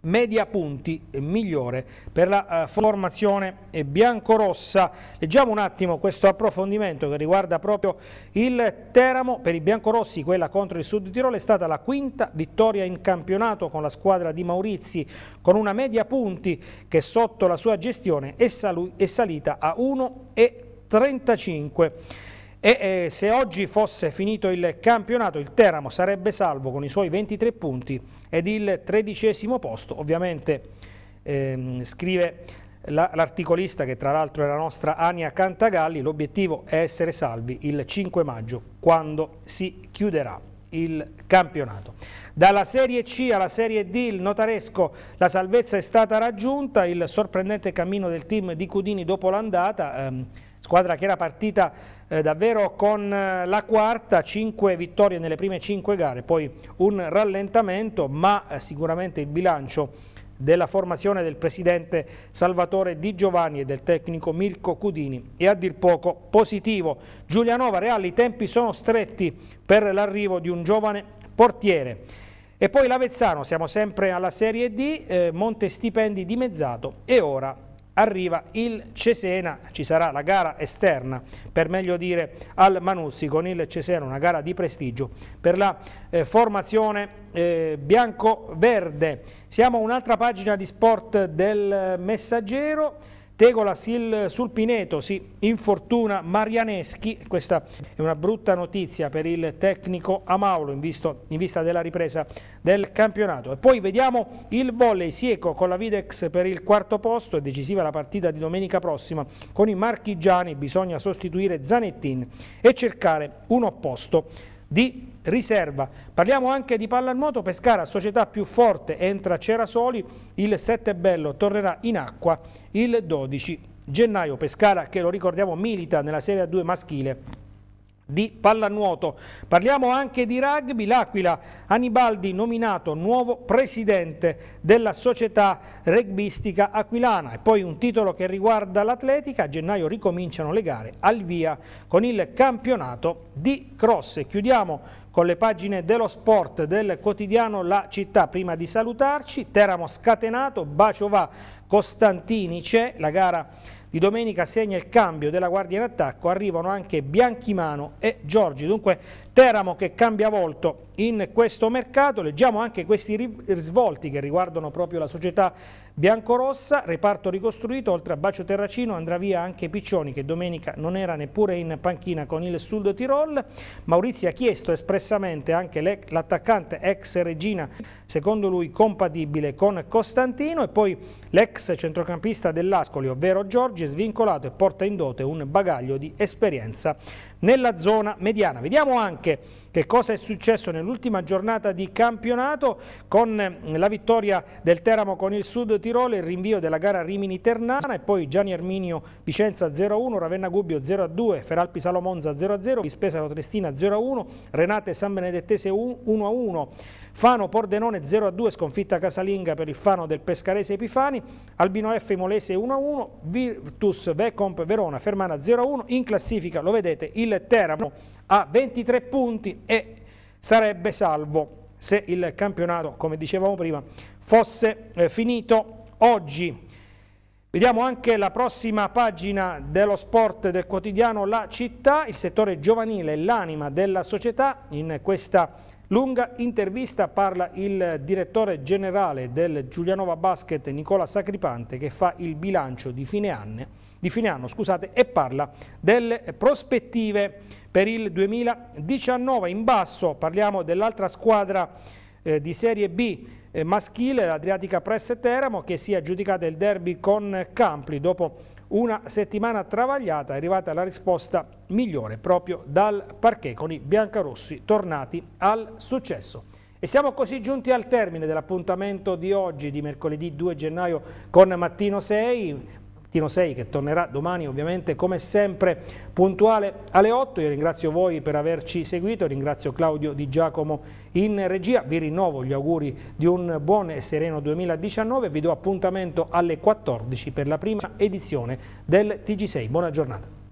media punti eh, migliore per la eh, formazione eh, biancorossa. Leggiamo un attimo questo approfondimento che riguarda proprio il Teramo. Per i biancorossi quella contro il Sud Tirolo è stata la quinta vittoria in campionato con la squadra di Maurizi con una media punti che sotto la sua gestione è, è salita a 1,35 e eh, se oggi fosse finito il campionato il Teramo sarebbe salvo con i suoi 23 punti ed il tredicesimo posto ovviamente ehm, scrive l'articolista la, che tra l'altro è la nostra Ania Cantagalli l'obiettivo è essere salvi il 5 maggio quando si chiuderà il campionato. Dalla Serie C alla Serie D il notaresco, la salvezza è stata raggiunta, il sorprendente cammino del team di Cudini dopo l'andata ehm, squadra che era partita eh, davvero con eh, la quarta, 5 vittorie nelle prime 5 gare, poi un rallentamento, ma eh, sicuramente il bilancio della formazione del presidente Salvatore Di Giovanni e del tecnico Mirko Cudini è a dir poco positivo. Giulianova Reale i tempi sono stretti per l'arrivo di un giovane portiere. E poi l'Avezzano, siamo sempre alla Serie D, eh, Monte Stipendi dimezzato e ora arriva il Cesena, ci sarà la gara esterna, per meglio dire, al Manuzzi con il Cesena, una gara di prestigio per la eh, formazione eh, bianco-verde. Siamo a un'altra pagina di sport del Messaggero. Tegola sul Pineto si sì, infortuna Marianeschi, questa è una brutta notizia per il tecnico Amaulo in, visto, in, vista della ripresa del campionato. E poi vediamo il volley Sieco con la Videx per il quarto posto, è decisiva la partita di domenica prossima con i marchigiani, bisogna sostituire Zanettin e cercare un opposto di riserva. Parliamo anche di pallanuoto, Pescara, società più forte, entra Cerasoli, il 7 bello tornerà in acqua il 12 gennaio. Pescara che lo ricordiamo milita nella Serie 2 maschile di pallanuoto. Parliamo anche di rugby, l'Aquila Anibaldi nominato nuovo presidente della società rugbistica aquilana e poi un titolo che riguarda l'atletica, a gennaio ricominciano le gare al via con il campionato di cross. E chiudiamo con le pagine dello sport del quotidiano La Città. Prima di salutarci, Teramo scatenato, bacio va, Costantini c'è, la gara di domenica segna il cambio della guardia in attacco, arrivano anche Bianchimano e Giorgi, dunque Teramo che cambia volto in questo mercato. Leggiamo anche questi risvolti che riguardano proprio la società biancorossa, reparto ricostruito, oltre a Bacio Terracino andrà via anche Piccioni che domenica non era neppure in panchina con il Sud Tirol. Maurizio ha chiesto espressamente anche l'attaccante ex Regina, secondo lui compatibile con Costantino e poi l'ex centrocampista dell'Ascoli, ovvero Giorgi, è svincolato e porta in dote un bagaglio di esperienza nella zona mediana. Vediamo anche che cosa è successo nell'ultima giornata di campionato con eh, la vittoria del Teramo con il Sud Tirolo, il rinvio della gara Rimini-Ternana e poi Gianni Arminio Vicenza 0-1, Ravenna Gubbio 0-2, Feralpi Salomonza 0-0, Vispesa Lotrestina 0-1, Renate San Benedettese 1-1. Fano Pordenone 0-2 sconfitta casalinga per il Fano del Pescarese Epifani, Albino F Molese 1-1, Virtus Vecomp Verona Fermana 0-1, in classifica lo vedete il Teramo a 23 punti e sarebbe salvo se il campionato, come dicevamo prima, fosse eh, finito oggi. Vediamo anche la prossima pagina dello sport del quotidiano La Città, il settore giovanile, l'anima della società in questa Lunga intervista parla il direttore generale del Giulianova Basket Nicola Sacripante che fa il bilancio di fine, anno, di fine anno scusate, e parla delle prospettive per il 2019. In basso parliamo dell'altra squadra eh, di Serie B eh, maschile, l'Adriatica Press Teramo, che si è aggiudicata il derby con Campli dopo una settimana travagliata è arrivata la risposta migliore proprio dal parquet con i biancarossi tornati al successo. E siamo così giunti al termine dell'appuntamento di oggi, di mercoledì 2 gennaio con Mattino 6. Tino Sei che tornerà domani ovviamente come sempre puntuale alle 8. Io ringrazio voi per averci seguito, ringrazio Claudio Di Giacomo in regia, vi rinnovo gli auguri di un buon e sereno 2019 vi do appuntamento alle 14 per la prima edizione del TG6. Buona giornata.